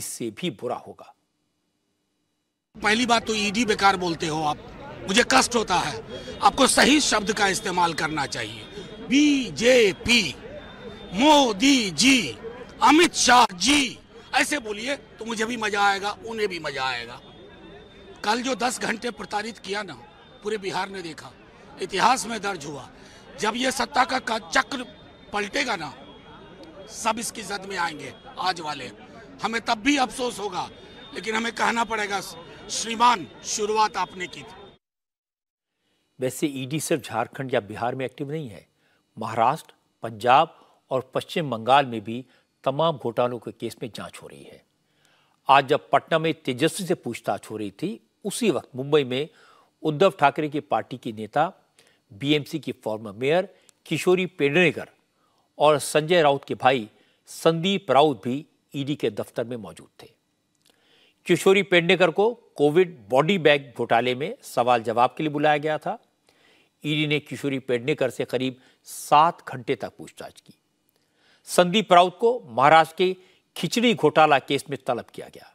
इससे भी बुरा होगा पहली बात तो ईडी बेकार बोलते हो आप मुझे कष्ट होता है आपको सही शब्द का इस्तेमाल करना चाहिए बीजेपी मोदी जी अमित शाह जी ऐसे बोलिए तो मुझे भी मज़ा आएगा उन्हें भी मज़ा आएगा कल जो दस घंटे प्रताड़ित किया ना पूरे बिहार ने देखा इतिहास में दर्ज हुआ जब ये सत्ता का, का चक्र पलटेगा ना सब इसकी जद में आएंगे आज वाले हमें तब भी अफसोस होगा लेकिन हमें कहना पड़ेगा श्रीमान शुरुआत आपने की थी वैसे ईडी e सिर्फ झारखंड या बिहार में एक्टिव नहीं है महाराष्ट्र पंजाब और पश्चिम बंगाल में भी तमाम घोटालों के केस में जांच हो रही है आज जब पटना में तेजस्वी से पूछताछ हो रही थी उसी वक्त मुंबई में उद्धव ठाकरे की पार्टी के नेता बीएमसी की फॉर्मर मेयर किशोरी पेडनेकर और संजय राउत के भाई संदीप राउत भी ईडी e के दफ्तर में मौजूद थे किशोरी पेडनेकर को कोविड बॉडी बैग घोटाले में सवाल जवाब के लिए बुलाया गया था ईडी e ने किशोरी पेडनेकर से करीब सात घंटे तक पूछताछ की संदीप राउत को महाराष्ट्र के खिचड़ी घोटाला केस में तलब किया गया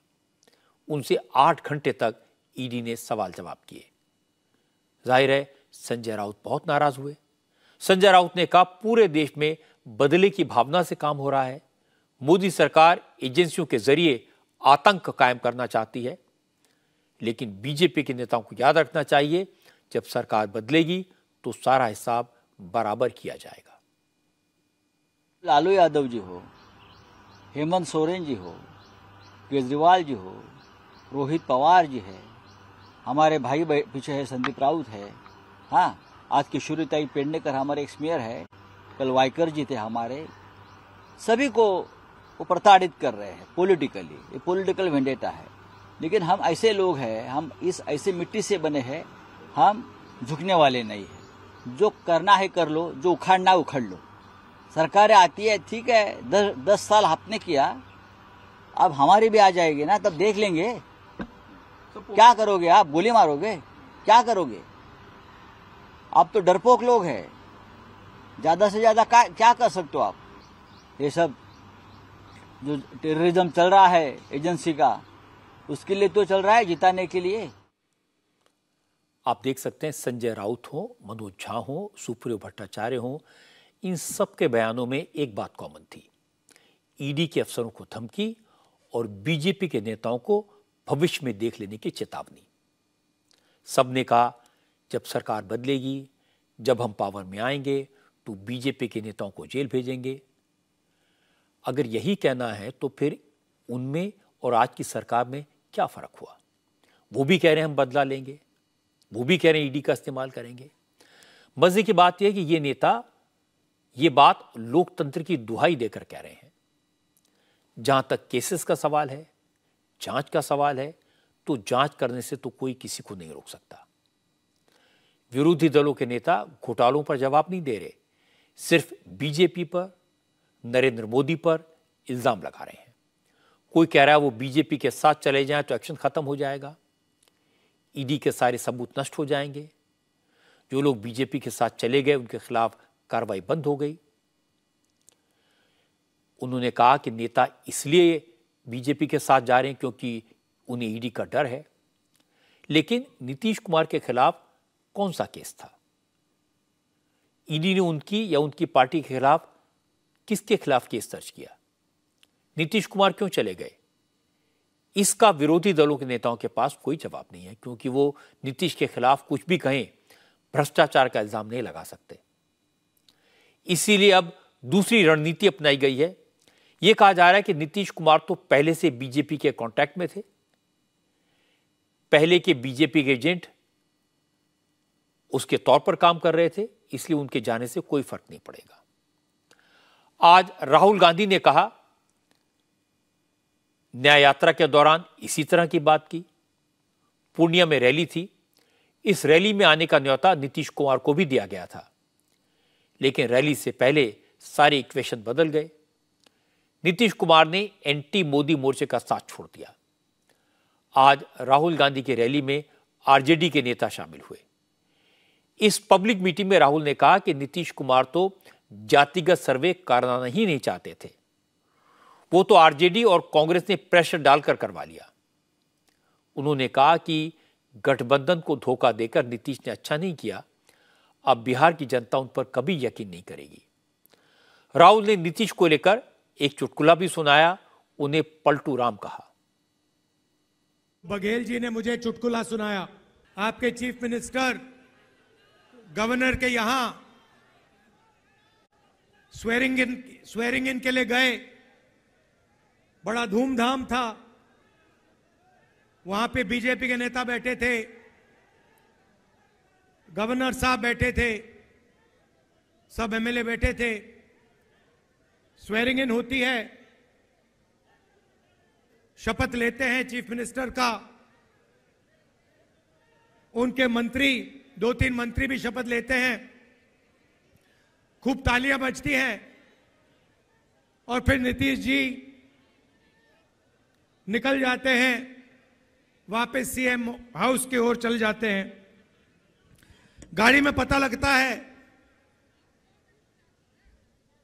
उनसे आठ घंटे तक ईडी ने सवाल जवाब किए जाहिर है संजय राउत बहुत नाराज हुए संजय राउत ने कहा पूरे देश में बदले की भावना से काम हो रहा है मोदी सरकार एजेंसियों के जरिए आतंक कायम करना चाहती है लेकिन बीजेपी के नेताओं को याद रखना चाहिए जब सरकार बदलेगी तो सारा हिसाब बराबर किया जाएगा लालू यादव जी हो हेमंत सोरेन जी हो केजरीवाल जी हो रोहित पवार जी है हमारे भाई पीछे है संदीप राउत है हाँ आज किशोरीताई पेंडेकर हमारे एक स्मेयर है कल वाइकर जी थे हमारे सभी को वो प्रताड़ित कर रहे हैं पॉलिटिकली ये पॉलिटिकल वेंडेटा है लेकिन हम ऐसे लोग हैं हम इस ऐसे मिट्टी से बने हैं हम झुकने वाले नहीं हैं जो करना है कर लो जो उखाड़ना उखड़ लो सरकारें आती है ठीक है दस दस साल आपने किया अब हमारी भी आ जाएगी ना तब देख लेंगे क्या करोगे आप गोली मारोगे क्या करोगे आप तो डरपोक लोग हैं ज़्यादा से ज़्यादा क्या कर सकते हो आप ये सब जो टेररिज्म चल रहा है एजेंसी का उसके लिए तो चल रहा है जिताने के लिए आप देख सकते हैं संजय राउत हो मनोज झा हो सुप्रियो भट्टाचार्य हों इन सब के बयानों में एक बात कॉमन थी ईडी e के अफसरों को धमकी और बीजेपी के नेताओं को भविष्य में देख लेने की चेतावनी सबने कहा जब सरकार बदलेगी जब हम पावर में आएंगे तो बीजेपी के नेताओं को जेल भेजेंगे अगर यही कहना है तो फिर उनमें और आज की सरकार में क्या फ़र्क हुआ वो भी कह रहे हैं हम बदला लेंगे वो भी कह रहे हैं ईडी e का इस्तेमाल करेंगे मजे की बात यह कि ये नेता ये बात लोकतंत्र की दुहाई देकर कह रहे हैं जहां तक केसेस का सवाल है जांच का सवाल है तो जांच करने से तो कोई किसी को नहीं रोक सकता विरोधी दलों के नेता घोटालों पर जवाब नहीं दे रहे सिर्फ बीजेपी पर नरेंद्र मोदी पर इल्ज़ाम लगा रहे हैं कोई कह रहा है वो बीजेपी के साथ चले जाएं तो एक्शन ख़त्म हो जाएगा ईडी e के सारे सबूत नष्ट हो जाएंगे जो लोग बीजेपी के साथ चले गए उनके खिलाफ कार्रवाई बंद हो गई उन्होंने कहा कि नेता इसलिए बीजेपी के साथ जा रहे हैं क्योंकि उन्हें ईडी का डर है लेकिन नीतीश कुमार के खिलाफ कौन सा केस था ईडी ने उनकी या उनकी पार्टी के खिलाफ किसके खिलाफ केस दर्ज किया नीतीश कुमार क्यों चले गए इसका विरोधी दलों के नेताओं के पास कोई जवाब नहीं है क्योंकि वो नीतीश के खिलाफ कुछ भी कहें भ्रष्टाचार का इल्ज़ाम नहीं लगा सकते इसीलिए अब दूसरी रणनीति अपनाई गई है यह कहा जा रहा है कि नीतीश कुमार तो पहले से बीजेपी के कांटेक्ट में थे पहले के बीजेपी के एजेंट उसके तौर पर काम कर रहे थे इसलिए उनके जाने से कोई फर्क नहीं पड़ेगा आज राहुल गांधी ने कहा न्याय यात्रा के दौरान इसी तरह की बात की पूर्णिया में रैली थी इस रैली में आने का न्यौता नीतीश कुमार को भी दिया गया था लेकिन रैली से पहले सारे इक्वेशन बदल गए नीतीश कुमार ने एंटी मोदी मोर्चे का साथ छोड़ दिया आज राहुल गांधी की रैली में आरजेडी के नेता शामिल हुए इस पब्लिक मीटिंग में राहुल ने कहा कि नीतीश कुमार तो जातिगत सर्वे कराना ही नहीं चाहते थे वो तो आरजेडी और कांग्रेस ने प्रेशर डालकर करवा लिया उन्होंने कहा कि गठबंधन को धोखा देकर नीतीश ने अच्छा नहीं किया अब बिहार की जनता उन पर कभी यकीन नहीं करेगी राहुल ने नीतीश को लेकर एक चुटकुला भी सुनाया उन्हें पलटू राम कहा बघेल जी ने मुझे चुटकुला सुनाया आपके चीफ मिनिस्टर गवर्नर के यहां स्वेरिंग इन स्वेरिंग इन के लिए गए बड़ा धूमधाम था वहां पे बीजेपी के नेता बैठे थे गवर्नर साहब बैठे थे सब एमएलए बैठे थे स्वेरिंग इन होती है शपथ लेते हैं चीफ मिनिस्टर का उनके मंत्री दो तीन मंत्री भी शपथ लेते हैं खूब तालियां बजती हैं और फिर नीतीश जी निकल जाते हैं वापस सीएम हाउस की ओर चल जाते हैं गाड़ी में पता लगता है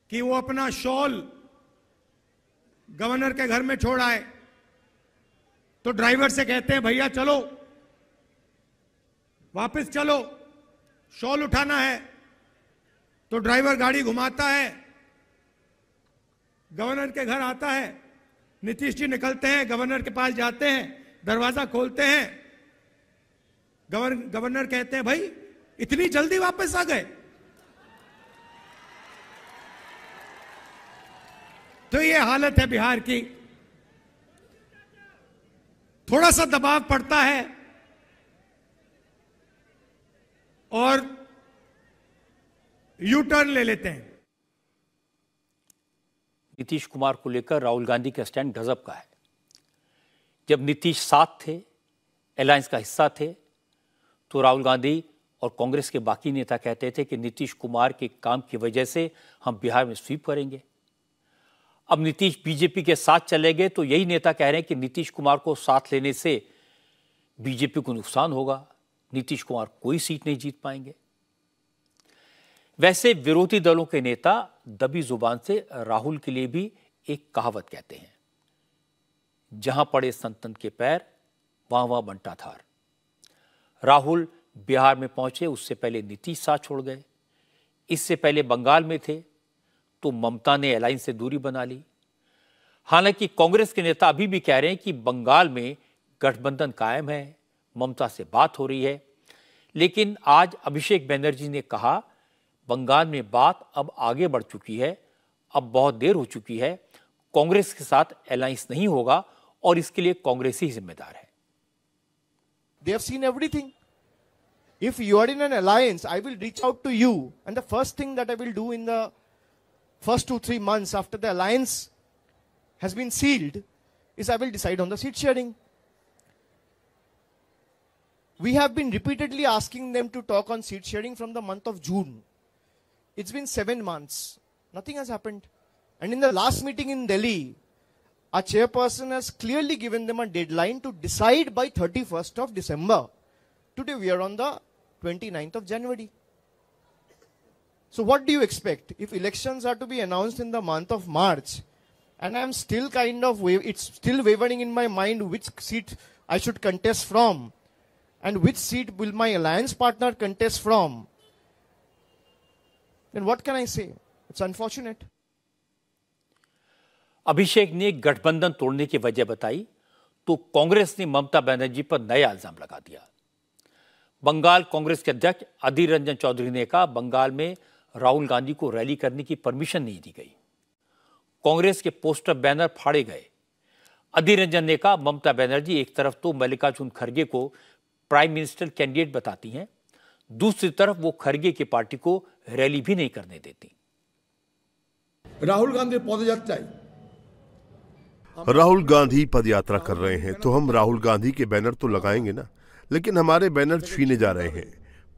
कि वो अपना शॉल गवर्नर के घर में छोड़ आए तो ड्राइवर से कहते हैं भैया चलो वापस चलो शॉल उठाना है तो ड्राइवर गाड़ी घुमाता है गवर्नर के घर आता है नीतीश जी निकलते हैं गवर्नर के पास जाते हैं दरवाजा खोलते हैं गवर्नर गवर्नर कहते हैं भाई इतनी जल्दी वापस आ गए तो ये हालत है बिहार की थोड़ा सा दबाव पड़ता है और यू टर्न ले लेते हैं नीतीश कुमार को लेकर राहुल गांधी का स्टैंड गजब का है जब नीतीश साथ थे अलायंस का हिस्सा थे तो राहुल गांधी और कांग्रेस के बाकी नेता कहते थे कि नीतीश कुमार के काम की वजह से हम बिहार में स्वीप करेंगे अब नीतीश बीजेपी के साथ चले गए तो यही नेता कह रहे हैं कि नीतीश कुमार को साथ लेने से बीजेपी को नुकसान होगा नीतीश कुमार कोई सीट नहीं जीत पाएंगे वैसे विरोधी दलों के नेता दबी जुबान से राहुल के लिए भी एक कहावत कहते हैं जहां पड़े संतन के पैर वहां वहां बंटा थार राहुल बिहार में पहुंचे उससे पहले नीतीश साथ छोड़ गए इससे पहले बंगाल में थे तो ममता ने अलायंस से दूरी बना ली हालांकि कांग्रेस के नेता अभी भी कह रहे हैं कि बंगाल में गठबंधन कायम है ममता से बात हो रही है लेकिन आज अभिषेक बनर्जी ने कहा बंगाल में बात अब आगे बढ़ चुकी है अब बहुत देर हो चुकी है कांग्रेस के साथ अलायंस नहीं होगा और इसके लिए कांग्रेस ही जिम्मेदार है they have seen if you are in an alliance, I will reach out to you. And the first thing that I will do in the first two, three months after the alliance has been sealed is I will decide on the seat sharing. We have been repeatedly asking them to talk on seat sharing from the month of June. It's been seven months. Nothing has happened. And in the last meeting in Delhi, our chairperson has clearly given them a deadline to decide by 31st of December. Today we are on the 29th of January. So what do you expect? If elections are to be announced in the month of March, and I'm still kind of, it's still wavering in my mind which seat I should contest from, and which seat will my alliance partner contest from, then what can I say? It's unfortunate. अभिषेक ने गठबंधन तोड़ने की वजह बताई तो कांग्रेस ने ममता बनर्जी पर नया इल्जाम लगा दिया बंगाल कांग्रेस के अध्यक्ष अधीर रंजन चौधरी ने कहा बंगाल में राहुल गांधी को रैली करने की परमिशन नहीं दी गई कांग्रेस के पोस्टर बैनर फाड़े गए अधीर रंजन ने कहा ममता बनर्जी एक तरफ तो मल्लिकार्जुन खड़गे को प्राइम मिनिस्टर कैंडिडेट बताती हैं दूसरी तरफ वो खड़गे की पार्टी को रैली भी नहीं करने देती राहुल गांधी पदयात्रा राहुल गांधी पदयात्रा कर रहे हैं तो हम राहुल गांधी के बैनर तो लगाएंगे ना लेकिन हमारे बैनर छीने जा रहे हैं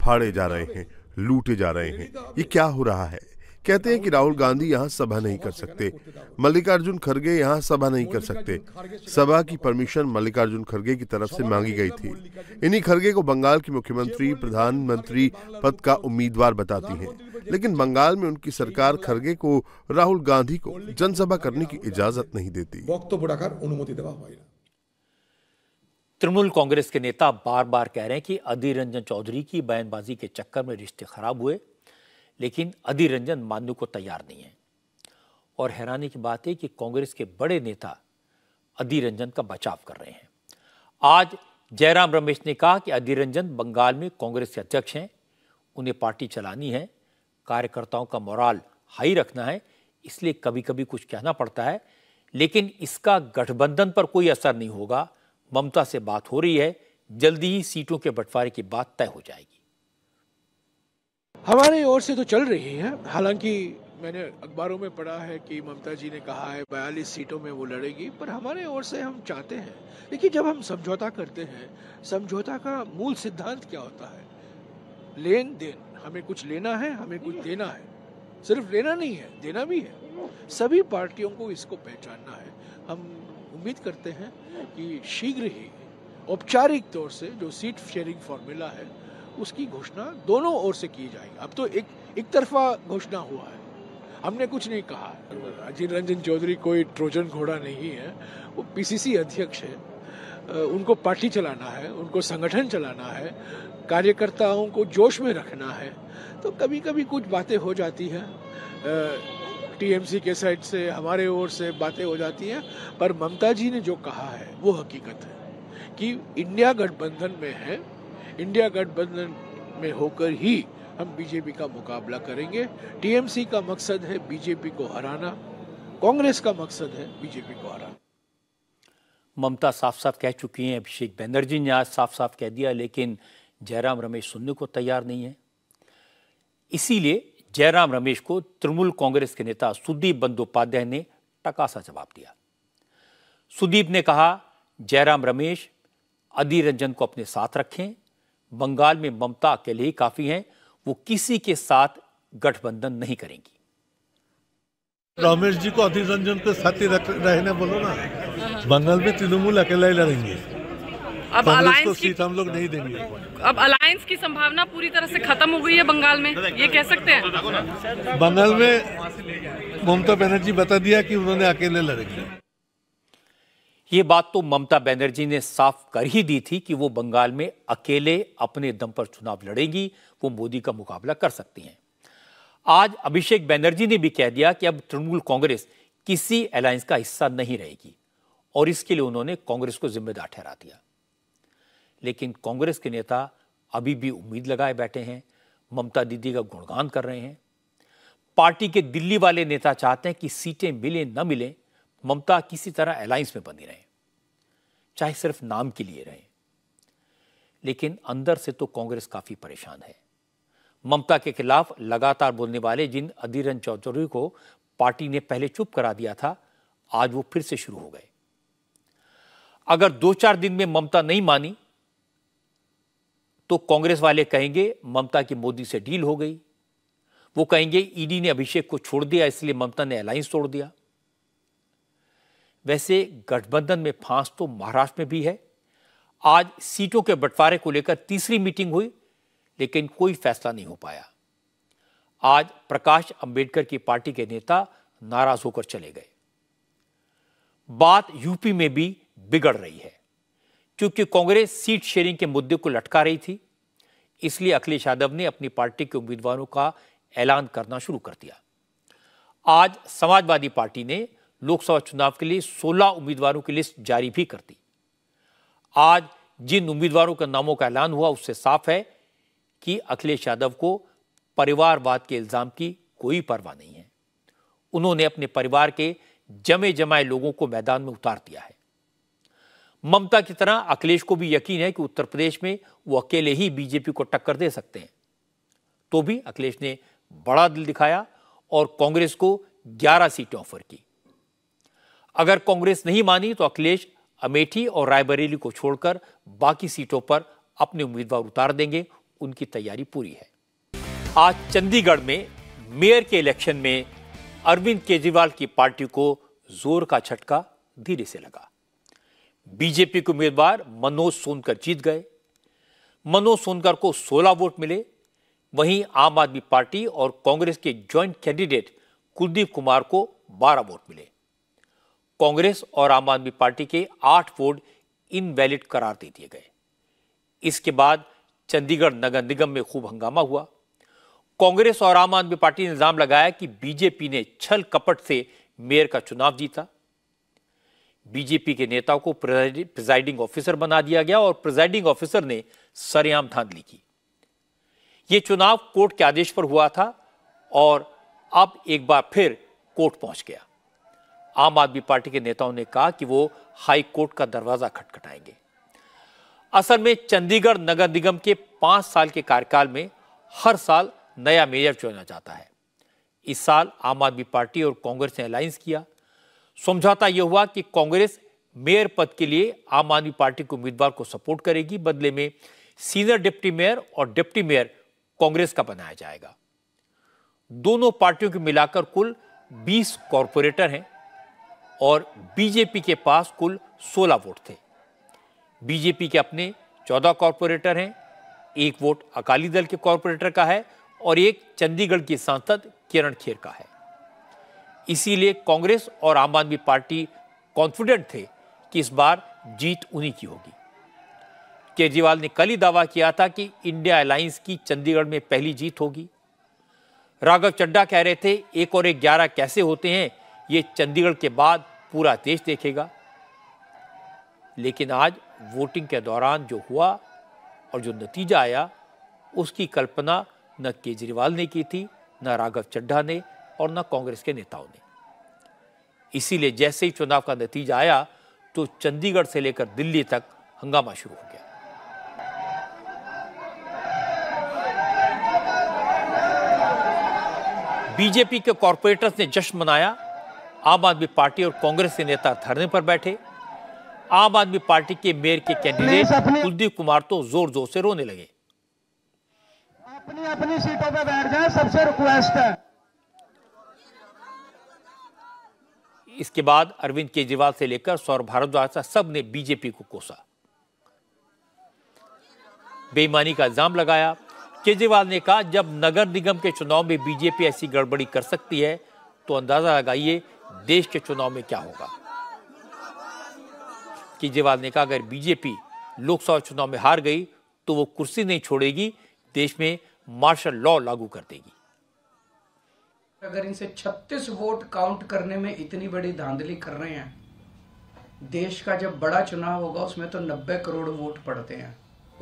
फाड़े जा रहे हैं लूटे जा रहे हैं ये क्या हो रहा है कहते हैं कि राहुल गांधी तो यहाँ सभा नहीं कर सकते मल्लिकार्जुन खड़गे यहाँ सभा नहीं कर सकते सभा की परमिशन मल्लिकार्जुन खड़गे की तरफ से मांगी गई मतलब थी इन्हीं खड़गे को बंगाल की मुख्यमंत्री प्रधानमंत्री पद का उम्मीदवार बताती हैं लेकिन बंगाल में उनकी सरकार खड़गे को राहुल गांधी को जनसभा करने की इजाजत नहीं देती अनुमति तृणमूल कांग्रेस के नेता बार बार कह रहे हैं कि अधीर रंजन चौधरी की बयानबाजी के चक्कर में रिश्ते खराब हुए लेकिन अधीर रंजन मानने को तैयार नहीं है और हैरानी की बात है कि कांग्रेस के बड़े नेता अधीर रंजन का बचाव कर रहे हैं आज जयराम रमेश ने कहा कि अधीर रंजन बंगाल में कांग्रेस के अध्यक्ष हैं उन्हें पार्टी चलानी है कार्यकर्ताओं का मोराल हाई रखना है इसलिए कभी कभी कुछ कहना पड़ता है लेकिन इसका गठबंधन पर कोई असर नहीं होगा ममता से बात हो रही है जल्दी ही सीटों के बंटवारे की बात तय हो जाएगी हमारे ओर से तो चल रही है हालांकि मैंने अखबारों में पढ़ा है कि ममता जी ने कहा है बयालीस सीटों में वो लड़ेगी पर हमारे ओर से हम चाहते हैं देखिए जब हम समझौता करते हैं समझौता का मूल सिद्धांत क्या होता है लेन देन हमें कुछ लेना है हमें कुछ देना है सिर्फ लेना नहीं है देना भी है सभी पार्टियों को इसको पहचानना है हम उम्मीद करते हैं कि शीघ्र ही औपचारिक तौर से जो सीट शेयरिंग फॉर्मूला है उसकी घोषणा दोनों ओर से की जाएगी अब तो एक एक तरफा घोषणा हुआ है हमने कुछ नहीं कहा अजीत रंजन चौधरी कोई ट्रोजन घोड़ा नहीं है वो पीसीसी अध्यक्ष है उनको पार्टी चलाना है उनको संगठन चलाना है कार्यकर्ताओं को जोश में रखना है तो कभी कभी कुछ बातें हो जाती हैं टीएमसी के साइड से हमारे ओर से बातें हो जाती हैं पर ममता जी ने जो कहा है वो हकीकत है कि इंडिया गठबंधन में है इंडिया गठबंधन में होकर ही हम बीजेपी का मुकाबला करेंगे टीएमसी का मकसद है बीजेपी को हराना कांग्रेस का मकसद है बीजेपी को हराना ममता साफ साफ कह चुकी हैं अभिषेक बैनर्जी ने आज साफ साफ कह दिया लेकिन जयराम रमेश सुनने को तैयार नहीं है इसीलिए जयराम रमेश को तृणमूल कांग्रेस के नेता सुदीप बंदोपाध्याय ने टकासा जवाब दिया सुदीप ने कहा जयराम रमेश अधीर रंजन को अपने साथ रखें बंगाल में ममता अकेले ही काफी हैं वो किसी के साथ गठबंधन नहीं करेंगी रमेश जी को अधीर रंजन के साथ ही रहने बोलो ना बंगाल में तृणमूल अकेला ही लड़ेंगे अब अलायंस की हम लोग नहीं देंगे अब अलायंस की संभावना पूरी तरह से खत्म हो गई है बंगाल में ये कह सकते हैं बंगाल में ममता बनर्जी बता दिया कि उन्होंने अकेले लड़ेंगे ये बात तो ममता बनर्जी ने साफ कर ही दी थी कि वो बंगाल में अकेले अपने दम पर चुनाव लड़ेंगी वो मोदी का मुकाबला कर सकती हैं आज अभिषेक बनर्जी ने भी कह दिया कि अब तृणमूल कांग्रेस किसी अलायंस का हिस्सा नहीं रहेगी और इसके लिए उन्होंने कांग्रेस को जिम्मेदार ठहरा दिया लेकिन कांग्रेस के नेता अभी भी उम्मीद लगाए बैठे हैं ममता दीदी का गुणगान कर रहे हैं पार्टी के दिल्ली वाले नेता चाहते हैं कि सीटें मिलें न मिले ममता किसी तरह अलायंस में बनी रहे चाहे सिर्फ नाम के लिए रहे लेकिन अंदर से तो कांग्रेस काफ़ी परेशान है ममता के खिलाफ लगातार बोलने वाले जिन अधीरन चौधरी को पार्टी ने पहले चुप करा दिया था आज वो फिर से शुरू हो गए अगर दो चार दिन में ममता नहीं मानी तो कांग्रेस वाले कहेंगे ममता की मोदी से डील हो गई वो कहेंगे ईडी ने अभिषेक को छोड़ दिया इसलिए ममता ने अलायंस तोड़ दिया वैसे गठबंधन में फांस तो महाराष्ट्र में भी है आज सीटों के बंटवारे को लेकर तीसरी मीटिंग हुई लेकिन कोई फैसला नहीं हो पाया आज प्रकाश अंबेडकर की पार्टी के नेता नाराज होकर चले गए बात यूपी में भी बिगड़ रही है क्योंकि कांग्रेस सीट शेयरिंग के मुद्दे को लटका रही थी इसलिए अखिलेश यादव ने अपनी पार्टी के उम्मीदवारों का ऐलान करना शुरू कर दिया आज समाजवादी पार्टी ने लोकसभा चुनाव के लिए 16 उम्मीदवारों की लिस्ट जारी भी कर दी आज जिन उम्मीदवारों के नामों का ऐलान हुआ उससे साफ है कि अखिलेश यादव को परिवारवाद के इल्जाम की कोई परवाह नहीं है उन्होंने अपने परिवार के जमे जमाए लोगों को मैदान में उतार दिया है ममता की तरह अखिलेश को भी यकीन है कि उत्तर प्रदेश में वो अकेले ही बीजेपी को टक्कर दे सकते हैं तो भी अखिलेश ने बड़ा दिल दिखाया और कांग्रेस को 11 सीटें ऑफर की अगर कांग्रेस नहीं मानी तो अखिलेश अमेठी और रायबरेली को छोड़कर बाकी सीटों पर अपने उम्मीदवार उतार देंगे उनकी तैयारी पूरी है आज चंडीगढ़ में मेयर के इलेक्शन में अरविंद केजरीवाल की पार्टी को जोर का झटका धीरे से लगा बीजेपी के उम्मीदवार मनोज सोनकर जीत गए मनोज सोनकर को 16 वोट मिले वहीं आम आदमी पार्टी और कांग्रेस के जॉइंट कैंडिडेट कुलदीप कुमार को 12 वोट मिले कांग्रेस और आम आदमी पार्टी के 8 वोट इनवैलिड करार दे दिए गए इसके बाद चंडीगढ़ नगर निगम में खूब हंगामा हुआ कांग्रेस और आम आदमी पार्टी ने इल्जाम लगाया कि बीजेपी ने छल कपट से मेयर का चुनाव जीता बीजेपी के नेता को प्रिजाइडिंग ऑफिसर बना दिया गया और प्रिजाइडिंग ऑफिसर ने सरेआम धांधली की यह चुनाव कोर्ट के आदेश पर हुआ था और अब एक बार फिर कोर्ट पहुंच गया आम आदमी पार्टी के नेताओं ने कहा कि वो हाई कोर्ट का दरवाजा खटखटाएंगे असल में चंडीगढ़ नगर निगम के पांच साल के कार्यकाल में हर साल नया मेयर चुना जाता है इस साल आम आदमी पार्टी और कांग्रेस ने अलायंस किया समझौता यह हुआ कि कांग्रेस मेयर पद के लिए आम आदमी पार्टी के उम्मीदवार को सपोर्ट करेगी बदले में सीनियर डिप्टी मेयर और डिप्टी मेयर कांग्रेस का बनाया जाएगा दोनों पार्टियों के मिलाकर कुल 20 कॉरपोरेटर हैं और बीजेपी के पास कुल 16 वोट थे बीजेपी के अपने 14 कॉरपोरेटर हैं एक वोट अकाली दल के कॉरपोरेटर का है और एक चंडीगढ़ की सांसद किरण खेर का है इसीलिए कांग्रेस और आम आदमी पार्टी कॉन्फिडेंट थे कि इस बार जीत उन्हीं की होगी केजरीवाल ने कल ही दावा किया था कि इंडिया अलायंस की चंडीगढ़ में पहली जीत होगी राघव चड्डा कह रहे थे एक और एक ग्यारह कैसे होते हैं ये चंडीगढ़ के बाद पूरा देश देखेगा लेकिन आज वोटिंग के दौरान जो हुआ और जो नतीजा आया उसकी कल्पना न केजरीवाल ने की थी न राघव चड्ढा ने और न कांग्रेस के नेताओं ने इसीलिए जैसे ही चुनाव का नतीजा आया तो चंडीगढ़ से लेकर दिल्ली तक हंगामा शुरू हो गया बीजेपी के कॉरपोरेटर्स ने जश्न मनाया आम आदमी पार्टी और कांग्रेस के नेता धरने पर बैठे आम आदमी पार्टी के मेयर के कैंडिडेट कुलदीप कुमार तो जोर जोर से रोने लगे अपनी अपनी सीटों पर बैठ जाए सबसे रिक्वेस्ट है इसके बाद अरविंद केजरीवाल से लेकर सौरभ भारद्वाज तक सब ने बीजेपी को कोसा बेईमानी का इल्जाम लगाया केजरीवाल ने कहा जब नगर निगम के चुनाव में बीजेपी ऐसी गड़बड़ी कर सकती है तो अंदाजा लगाइए देश के चुनाव में क्या होगा केजरीवाल ने कहा अगर बीजेपी लोकसभा चुनाव में हार गई तो वो कुर्सी नहीं छोड़ेगी देश में मार्शल लॉ लागू कर देगी अगर इनसे 36 वोट काउंट करने में इतनी बड़ी धांधली कर रहे हैं देश का जब बड़ा चुनाव होगा उसमें तो 90 करोड़ वोट पड़ते हैं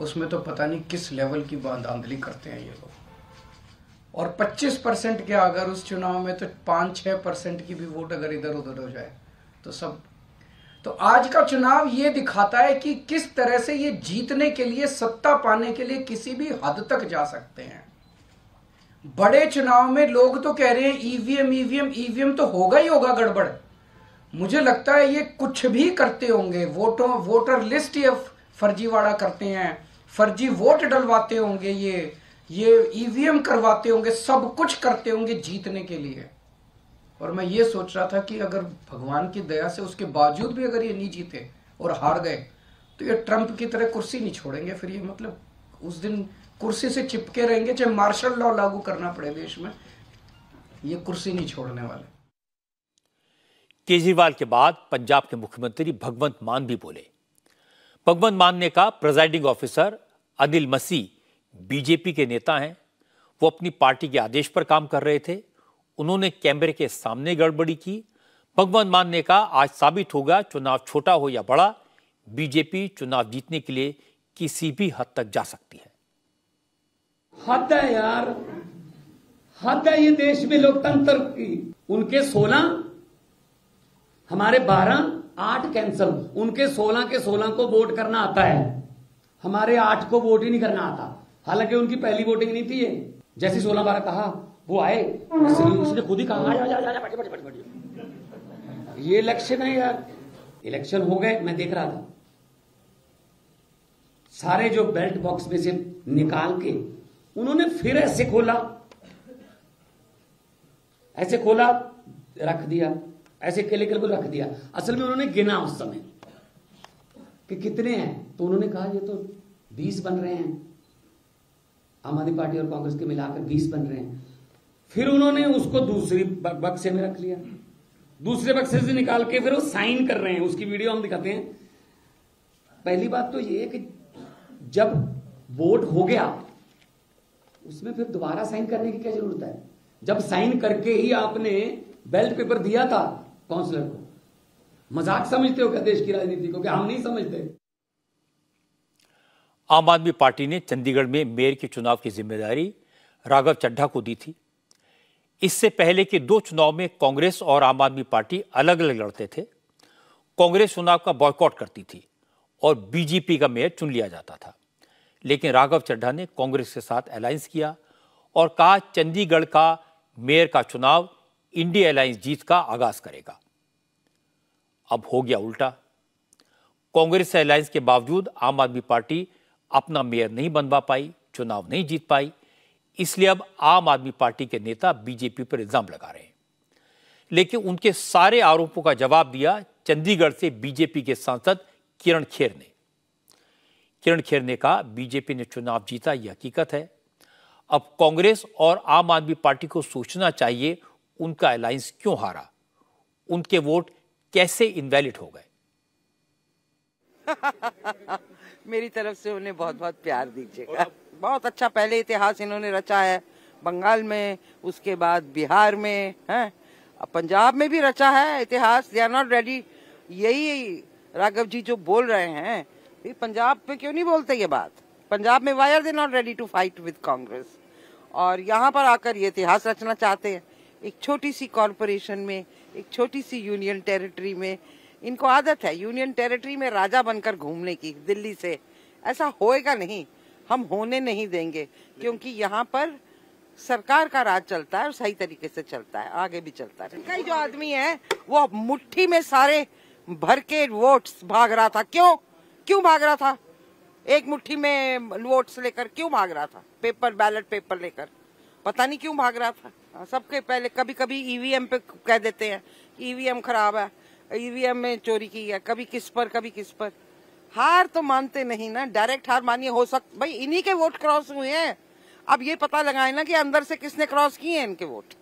उसमें तो पता नहीं किस लेवल की धांधली करते हैं ये लोग और 25 परसेंट के अगर उस चुनाव में तो 5-6 परसेंट की भी वोट अगर इधर उधर हो जाए तो सब तो आज का चुनाव ये दिखाता है कि किस तरह से ये जीतने के लिए सत्ता पाने के लिए किसी भी हद तक जा सकते हैं बड़े चुनाव में लोग तो कह रहे हैं ईवीएम ईवीएम ईवीएम तो होगा ही होगा गड़बड़ मुझे लगता है ये कुछ भी करते होंगे वोटों वोटर लिस्ट ये फर्जीवाड़ा करते हैं फर्जी वोट डलवाते होंगे ये ये ईवीएम e करवाते होंगे सब कुछ करते होंगे जीतने के लिए और मैं ये सोच रहा था कि अगर भगवान की दया से उसके बावजूद भी अगर ये नहीं जीते और हार गए तो ये ट्रंप की तरह कुर्सी नहीं छोड़ेंगे फिर ये मतलब उस दिन कुर्सी से चिपके रहेंगे चाहे मार्शल लॉ लागू करना पड़े देश में ये कुर्सी नहीं छोड़ने वाले केजरीवाल के बाद पंजाब के मुख्यमंत्री भगवंत मान भी बोले भगवंत मान ने कहा presiding officer Anil Masih BJP के नेता हैं वो अपनी पार्टी के आदेश पर काम कर रहे थे उन्होंने कैमरे के सामने गड़बड़ी की भगवंत मान ने कहा आज साबित होगा चुनाव छोटा हो या बड़ा बीजेपी चुनाव जीतने के लिए किसी भी हद तक जा सकती है हद है यार हद है ये देश में लोकतंत्र की उनके सोलह हमारे बारह आठ कैंसल उनके सोलह के सोलह को वोट करना आता है हमारे आठ को वोट ही नहीं करना आता हालांकि उनकी पहली वोटिंग नहीं थी जैसी सोलह बारह कहा वो आए उसने खुद ही कहा ये इलेक्शन है यार इलेक्शन हो गए मैं देख रहा था सारे जो बेल्ट बॉक्स में से निकाल के उन्होंने फिर ऐसे खोला ऐसे खोला रख दिया ऐसे केले केले को रख दिया असल में उन्होंने गिना उस समय कि कितने हैं तो उन्होंने कहा ये तो बीस बन रहे हैं आम आदमी पार्टी और कांग्रेस के मिलाकर बीस बन रहे हैं फिर उन्होंने उसको दूसरी बक्से में रख लिया दूसरे बक्से से निकाल के फिर वो साइन कर रहे हैं उसकी वीडियो हम दिखाते हैं पहली बात तो ये कि जब वोट हो गया उसमें फिर दोबारा साइन करने की क्या जरूरत है जब साइन करके ही आपने बेल्ट पेपर दिया था काउंसलर को मजाक समझते हो क्या देश की राजनीति को क्या हम नहीं समझते आम आदमी पार्टी ने चंडीगढ़ में मेयर के चुनाव की जिम्मेदारी राघव चड्ढा को दी थी इससे पहले के दो चुनाव में कांग्रेस और आम आदमी पार्टी अलग अलग लड़ते थे कांग्रेस चुनाव का बॉयकॉट करती थी और बीजेपी का मेयर चुन लिया जाता था लेकिन राघव चड्ढा ने कांग्रेस के साथ अलायंस किया और कहा चंडीगढ़ का मेयर का चुनाव इंडिया अलायंस जीत का आगाज करेगा अब हो गया उल्टा कांग्रेस अलायंस के बावजूद आम आदमी पार्टी अपना मेयर नहीं बनवा पाई चुनाव नहीं जीत पाई इसलिए अब आम आदमी पार्टी के नेता बीजेपी पर इल्जाम लगा रहे हैं लेकिन उनके सारे आरोपों का जवाब दिया चंडीगढ़ से बीजेपी के सांसद किरण खेर ने किरण खेर ने कहा बीजेपी ने चुनाव जीता यह हकीकत है अब कांग्रेस और आम आदमी पार्टी को सोचना चाहिए उनका अलायंस क्यों हारा उनके वोट कैसे इनवैलिड हो गए मेरी तरफ से उन्हें बहुत बहुत प्यार दीजिएगा बहुत अच्छा पहले इतिहास इन्होंने रचा है बंगाल में उसके बाद बिहार में है पंजाब में भी रचा है इतिहास दे आर नॉट रेडी यही राघव जी जो बोल रहे हैं पंजाब में क्यों नहीं बोलते ये बात पंजाब में why are they not ready to fight with Congress और यहाँ पर आकर ये इतिहास रचना चाहते हैं एक छोटी सी कॉरपोरेशन में एक छोटी सी यूनियन टेरिटरी में इनको आदत है यूनियन टेरिटरी में राजा बनकर घूमने की दिल्ली से ऐसा होएगा नहीं हम होने नहीं देंगे क्योंकि यहाँ पर सरकार का राज चलता है और सही तरीके से चलता है आगे भी चलता है कई जो आदमी है वो मुट्ठी में सारे भर के वोट्स भाग रहा था क्यों क्यों भाग रहा था एक मुट्ठी में वोट्स लेकर क्यों भाग रहा था पेपर बैलेट पेपर लेकर पता नहीं क्यों भाग रहा था हाँ, सबके पहले कभी कभी ईवीएम पे कह देते हैं ईवीएम e खराब है ईवीएम e में चोरी की है कभी किस पर कभी किस पर हार तो मानते नहीं ना डायरेक्ट हार मानिए हो सक भाई इन्हीं के वोट क्रॉस हुए हैं अब ये पता लगाए ना कि अंदर से किसने क्रॉस किए हैं इनके वोट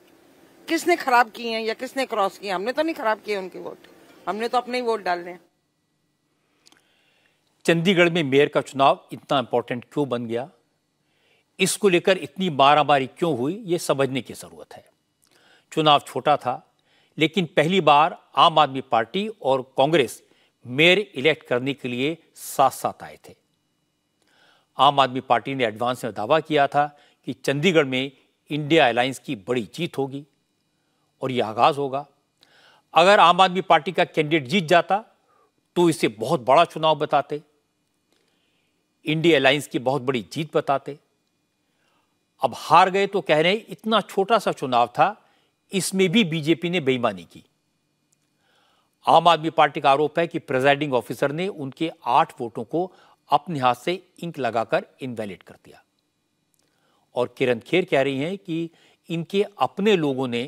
किसने खराब किए हैं या किसने क्रॉस किए हमने तो नहीं खराब किए उनके वोट हमने तो अपने ही वोट डालने हैं चंडीगढ़ में मेयर का चुनाव इतना इंपॉर्टेंट क्यों बन गया इसको लेकर इतनी बाराबारी क्यों हुई ये समझने की ज़रूरत है चुनाव छोटा था लेकिन पहली बार आम आदमी पार्टी और कांग्रेस मेयर इलेक्ट करने के लिए साथ साथ आए थे आम आदमी पार्टी ने एडवांस में दावा किया था कि चंडीगढ़ में इंडिया अलायंस की बड़ी जीत होगी और ये आगाज़ होगा अगर आम आदमी पार्टी का कैंडिडेट जीत जाता तो इसे बहुत बड़ा चुनाव बताते इंडिया अलाइंस की बहुत बड़ी जीत बताते अब हार गए तो कह रहे हैं इतना छोटा सा चुनाव था इसमें भी बीजेपी ने बेईमानी की आम आदमी पार्टी का आरोप है कि प्रेजाइडिंग ऑफिसर ने उनके आठ वोटों को अपने हाथ से इंक लगाकर इनवैलिड कर दिया और किरण खेर कह रही हैं कि इनके अपने लोगों ने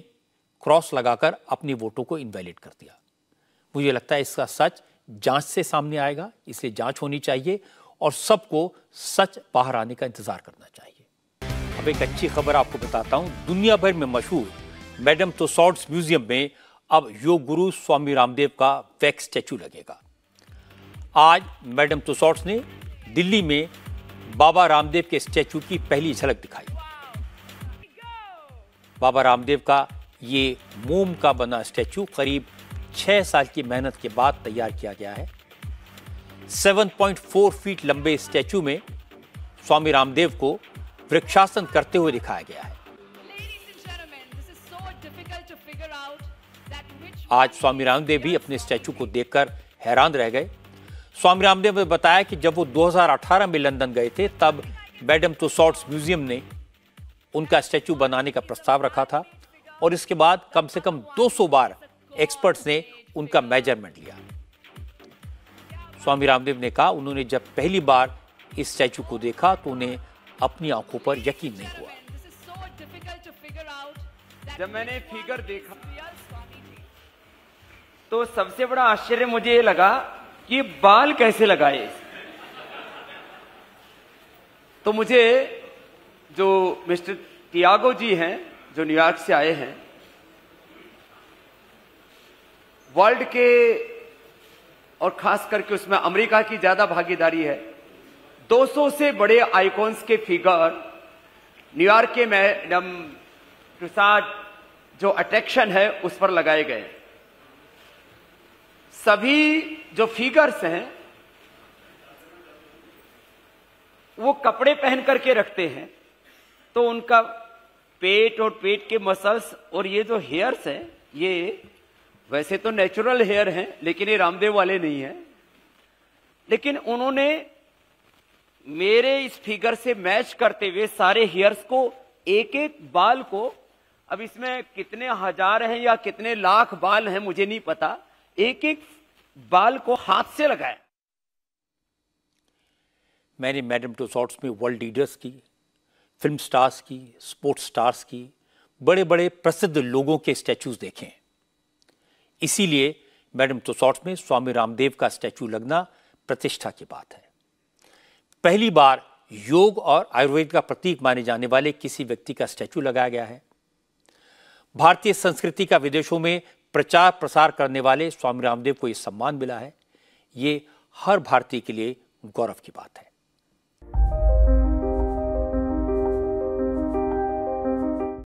क्रॉस लगाकर अपने वोटों को इनवैलिड कर दिया मुझे लगता है इसका सच जांच से सामने आएगा इसलिए जांच होनी चाहिए और सबको सच बाहर आने का इंतज़ार करना चाहिए अब एक अच्छी खबर आपको बताता हूँ दुनिया भर में मशहूर मैडम टोसॉट्स म्यूज़ियम में अब योग गुरु स्वामी रामदेव का वैक्स स्टैचू लगेगा आज मैडम टोसॉट्स ने दिल्ली में बाबा रामदेव के स्टैचू की पहली झलक दिखाई बाबा रामदेव का ये मोम का बना स्टैचू करीब छः साल की मेहनत के बाद तैयार किया गया है 7.4 फीट लंबे स्टैचू में स्वामी रामदेव को वृक्षासन करते हुए दिखाया गया है आज स्वामी रामदेव भी अपने स्टैचू को देखकर हैरान रह गए स्वामी रामदेव ने बताया कि जब वो 2018 में लंदन गए थे तब मैडम तुसॉट्स म्यूजियम ने उनका स्टैचू बनाने का प्रस्ताव रखा था और इसके बाद कम से कम 200 बार एक्सपर्ट्स ने उनका मेजरमेंट लिया स्वामी रामदेव ने कहा उन्होंने जब पहली बार इस स्टैचू को देखा तो उन्हें अपनी आंखों पर यकीन नहीं हुआ जब मैंने फिगर देखा तो सबसे बड़ा आश्चर्य मुझे ये लगा कि बाल कैसे लगाए तो मुझे जो मिस्टर तियागो जी हैं जो न्यूयॉर्क से आए हैं वर्ल्ड के और खास करके उसमें अमेरिका की ज्यादा भागीदारी है 200 से बड़े आइकॉन्स के फिगर न्यूयॉर्क के मैडम के साथ जो अट्रैक्शन है उस पर लगाए गए सभी जो फिगर्स हैं वो कपड़े पहन करके रखते हैं तो उनका पेट और पेट के मसल्स और ये जो हेयर्स हैं ये वैसे तो नेचुरल हेयर हैं लेकिन ये रामदेव वाले नहीं है लेकिन उन्होंने मेरे इस फिगर से मैच करते हुए सारे हेयर्स को एक एक बाल को अब इसमें कितने हजार हैं या कितने लाख बाल हैं मुझे नहीं पता एक एक बाल को हाथ से लगाया मैंने मैडम शॉर्ट्स में वर्ल्ड लीडर्स की फिल्म स्टार्स की स्पोर्ट्स स्टार्स की बड़े बड़े प्रसिद्ध लोगों के स्टैचूज देखे हैं इसीलिए मैडम तुसौट में स्वामी रामदेव का स्टैचू लगना प्रतिष्ठा की बात है पहली बार योग और आयुर्वेद का प्रतीक माने जाने वाले किसी व्यक्ति का स्टैचू लगाया गया है भारतीय संस्कृति का विदेशों में प्रचार प्रसार करने वाले स्वामी रामदेव को यह सम्मान मिला है ये हर भारतीय के लिए गौरव की बात है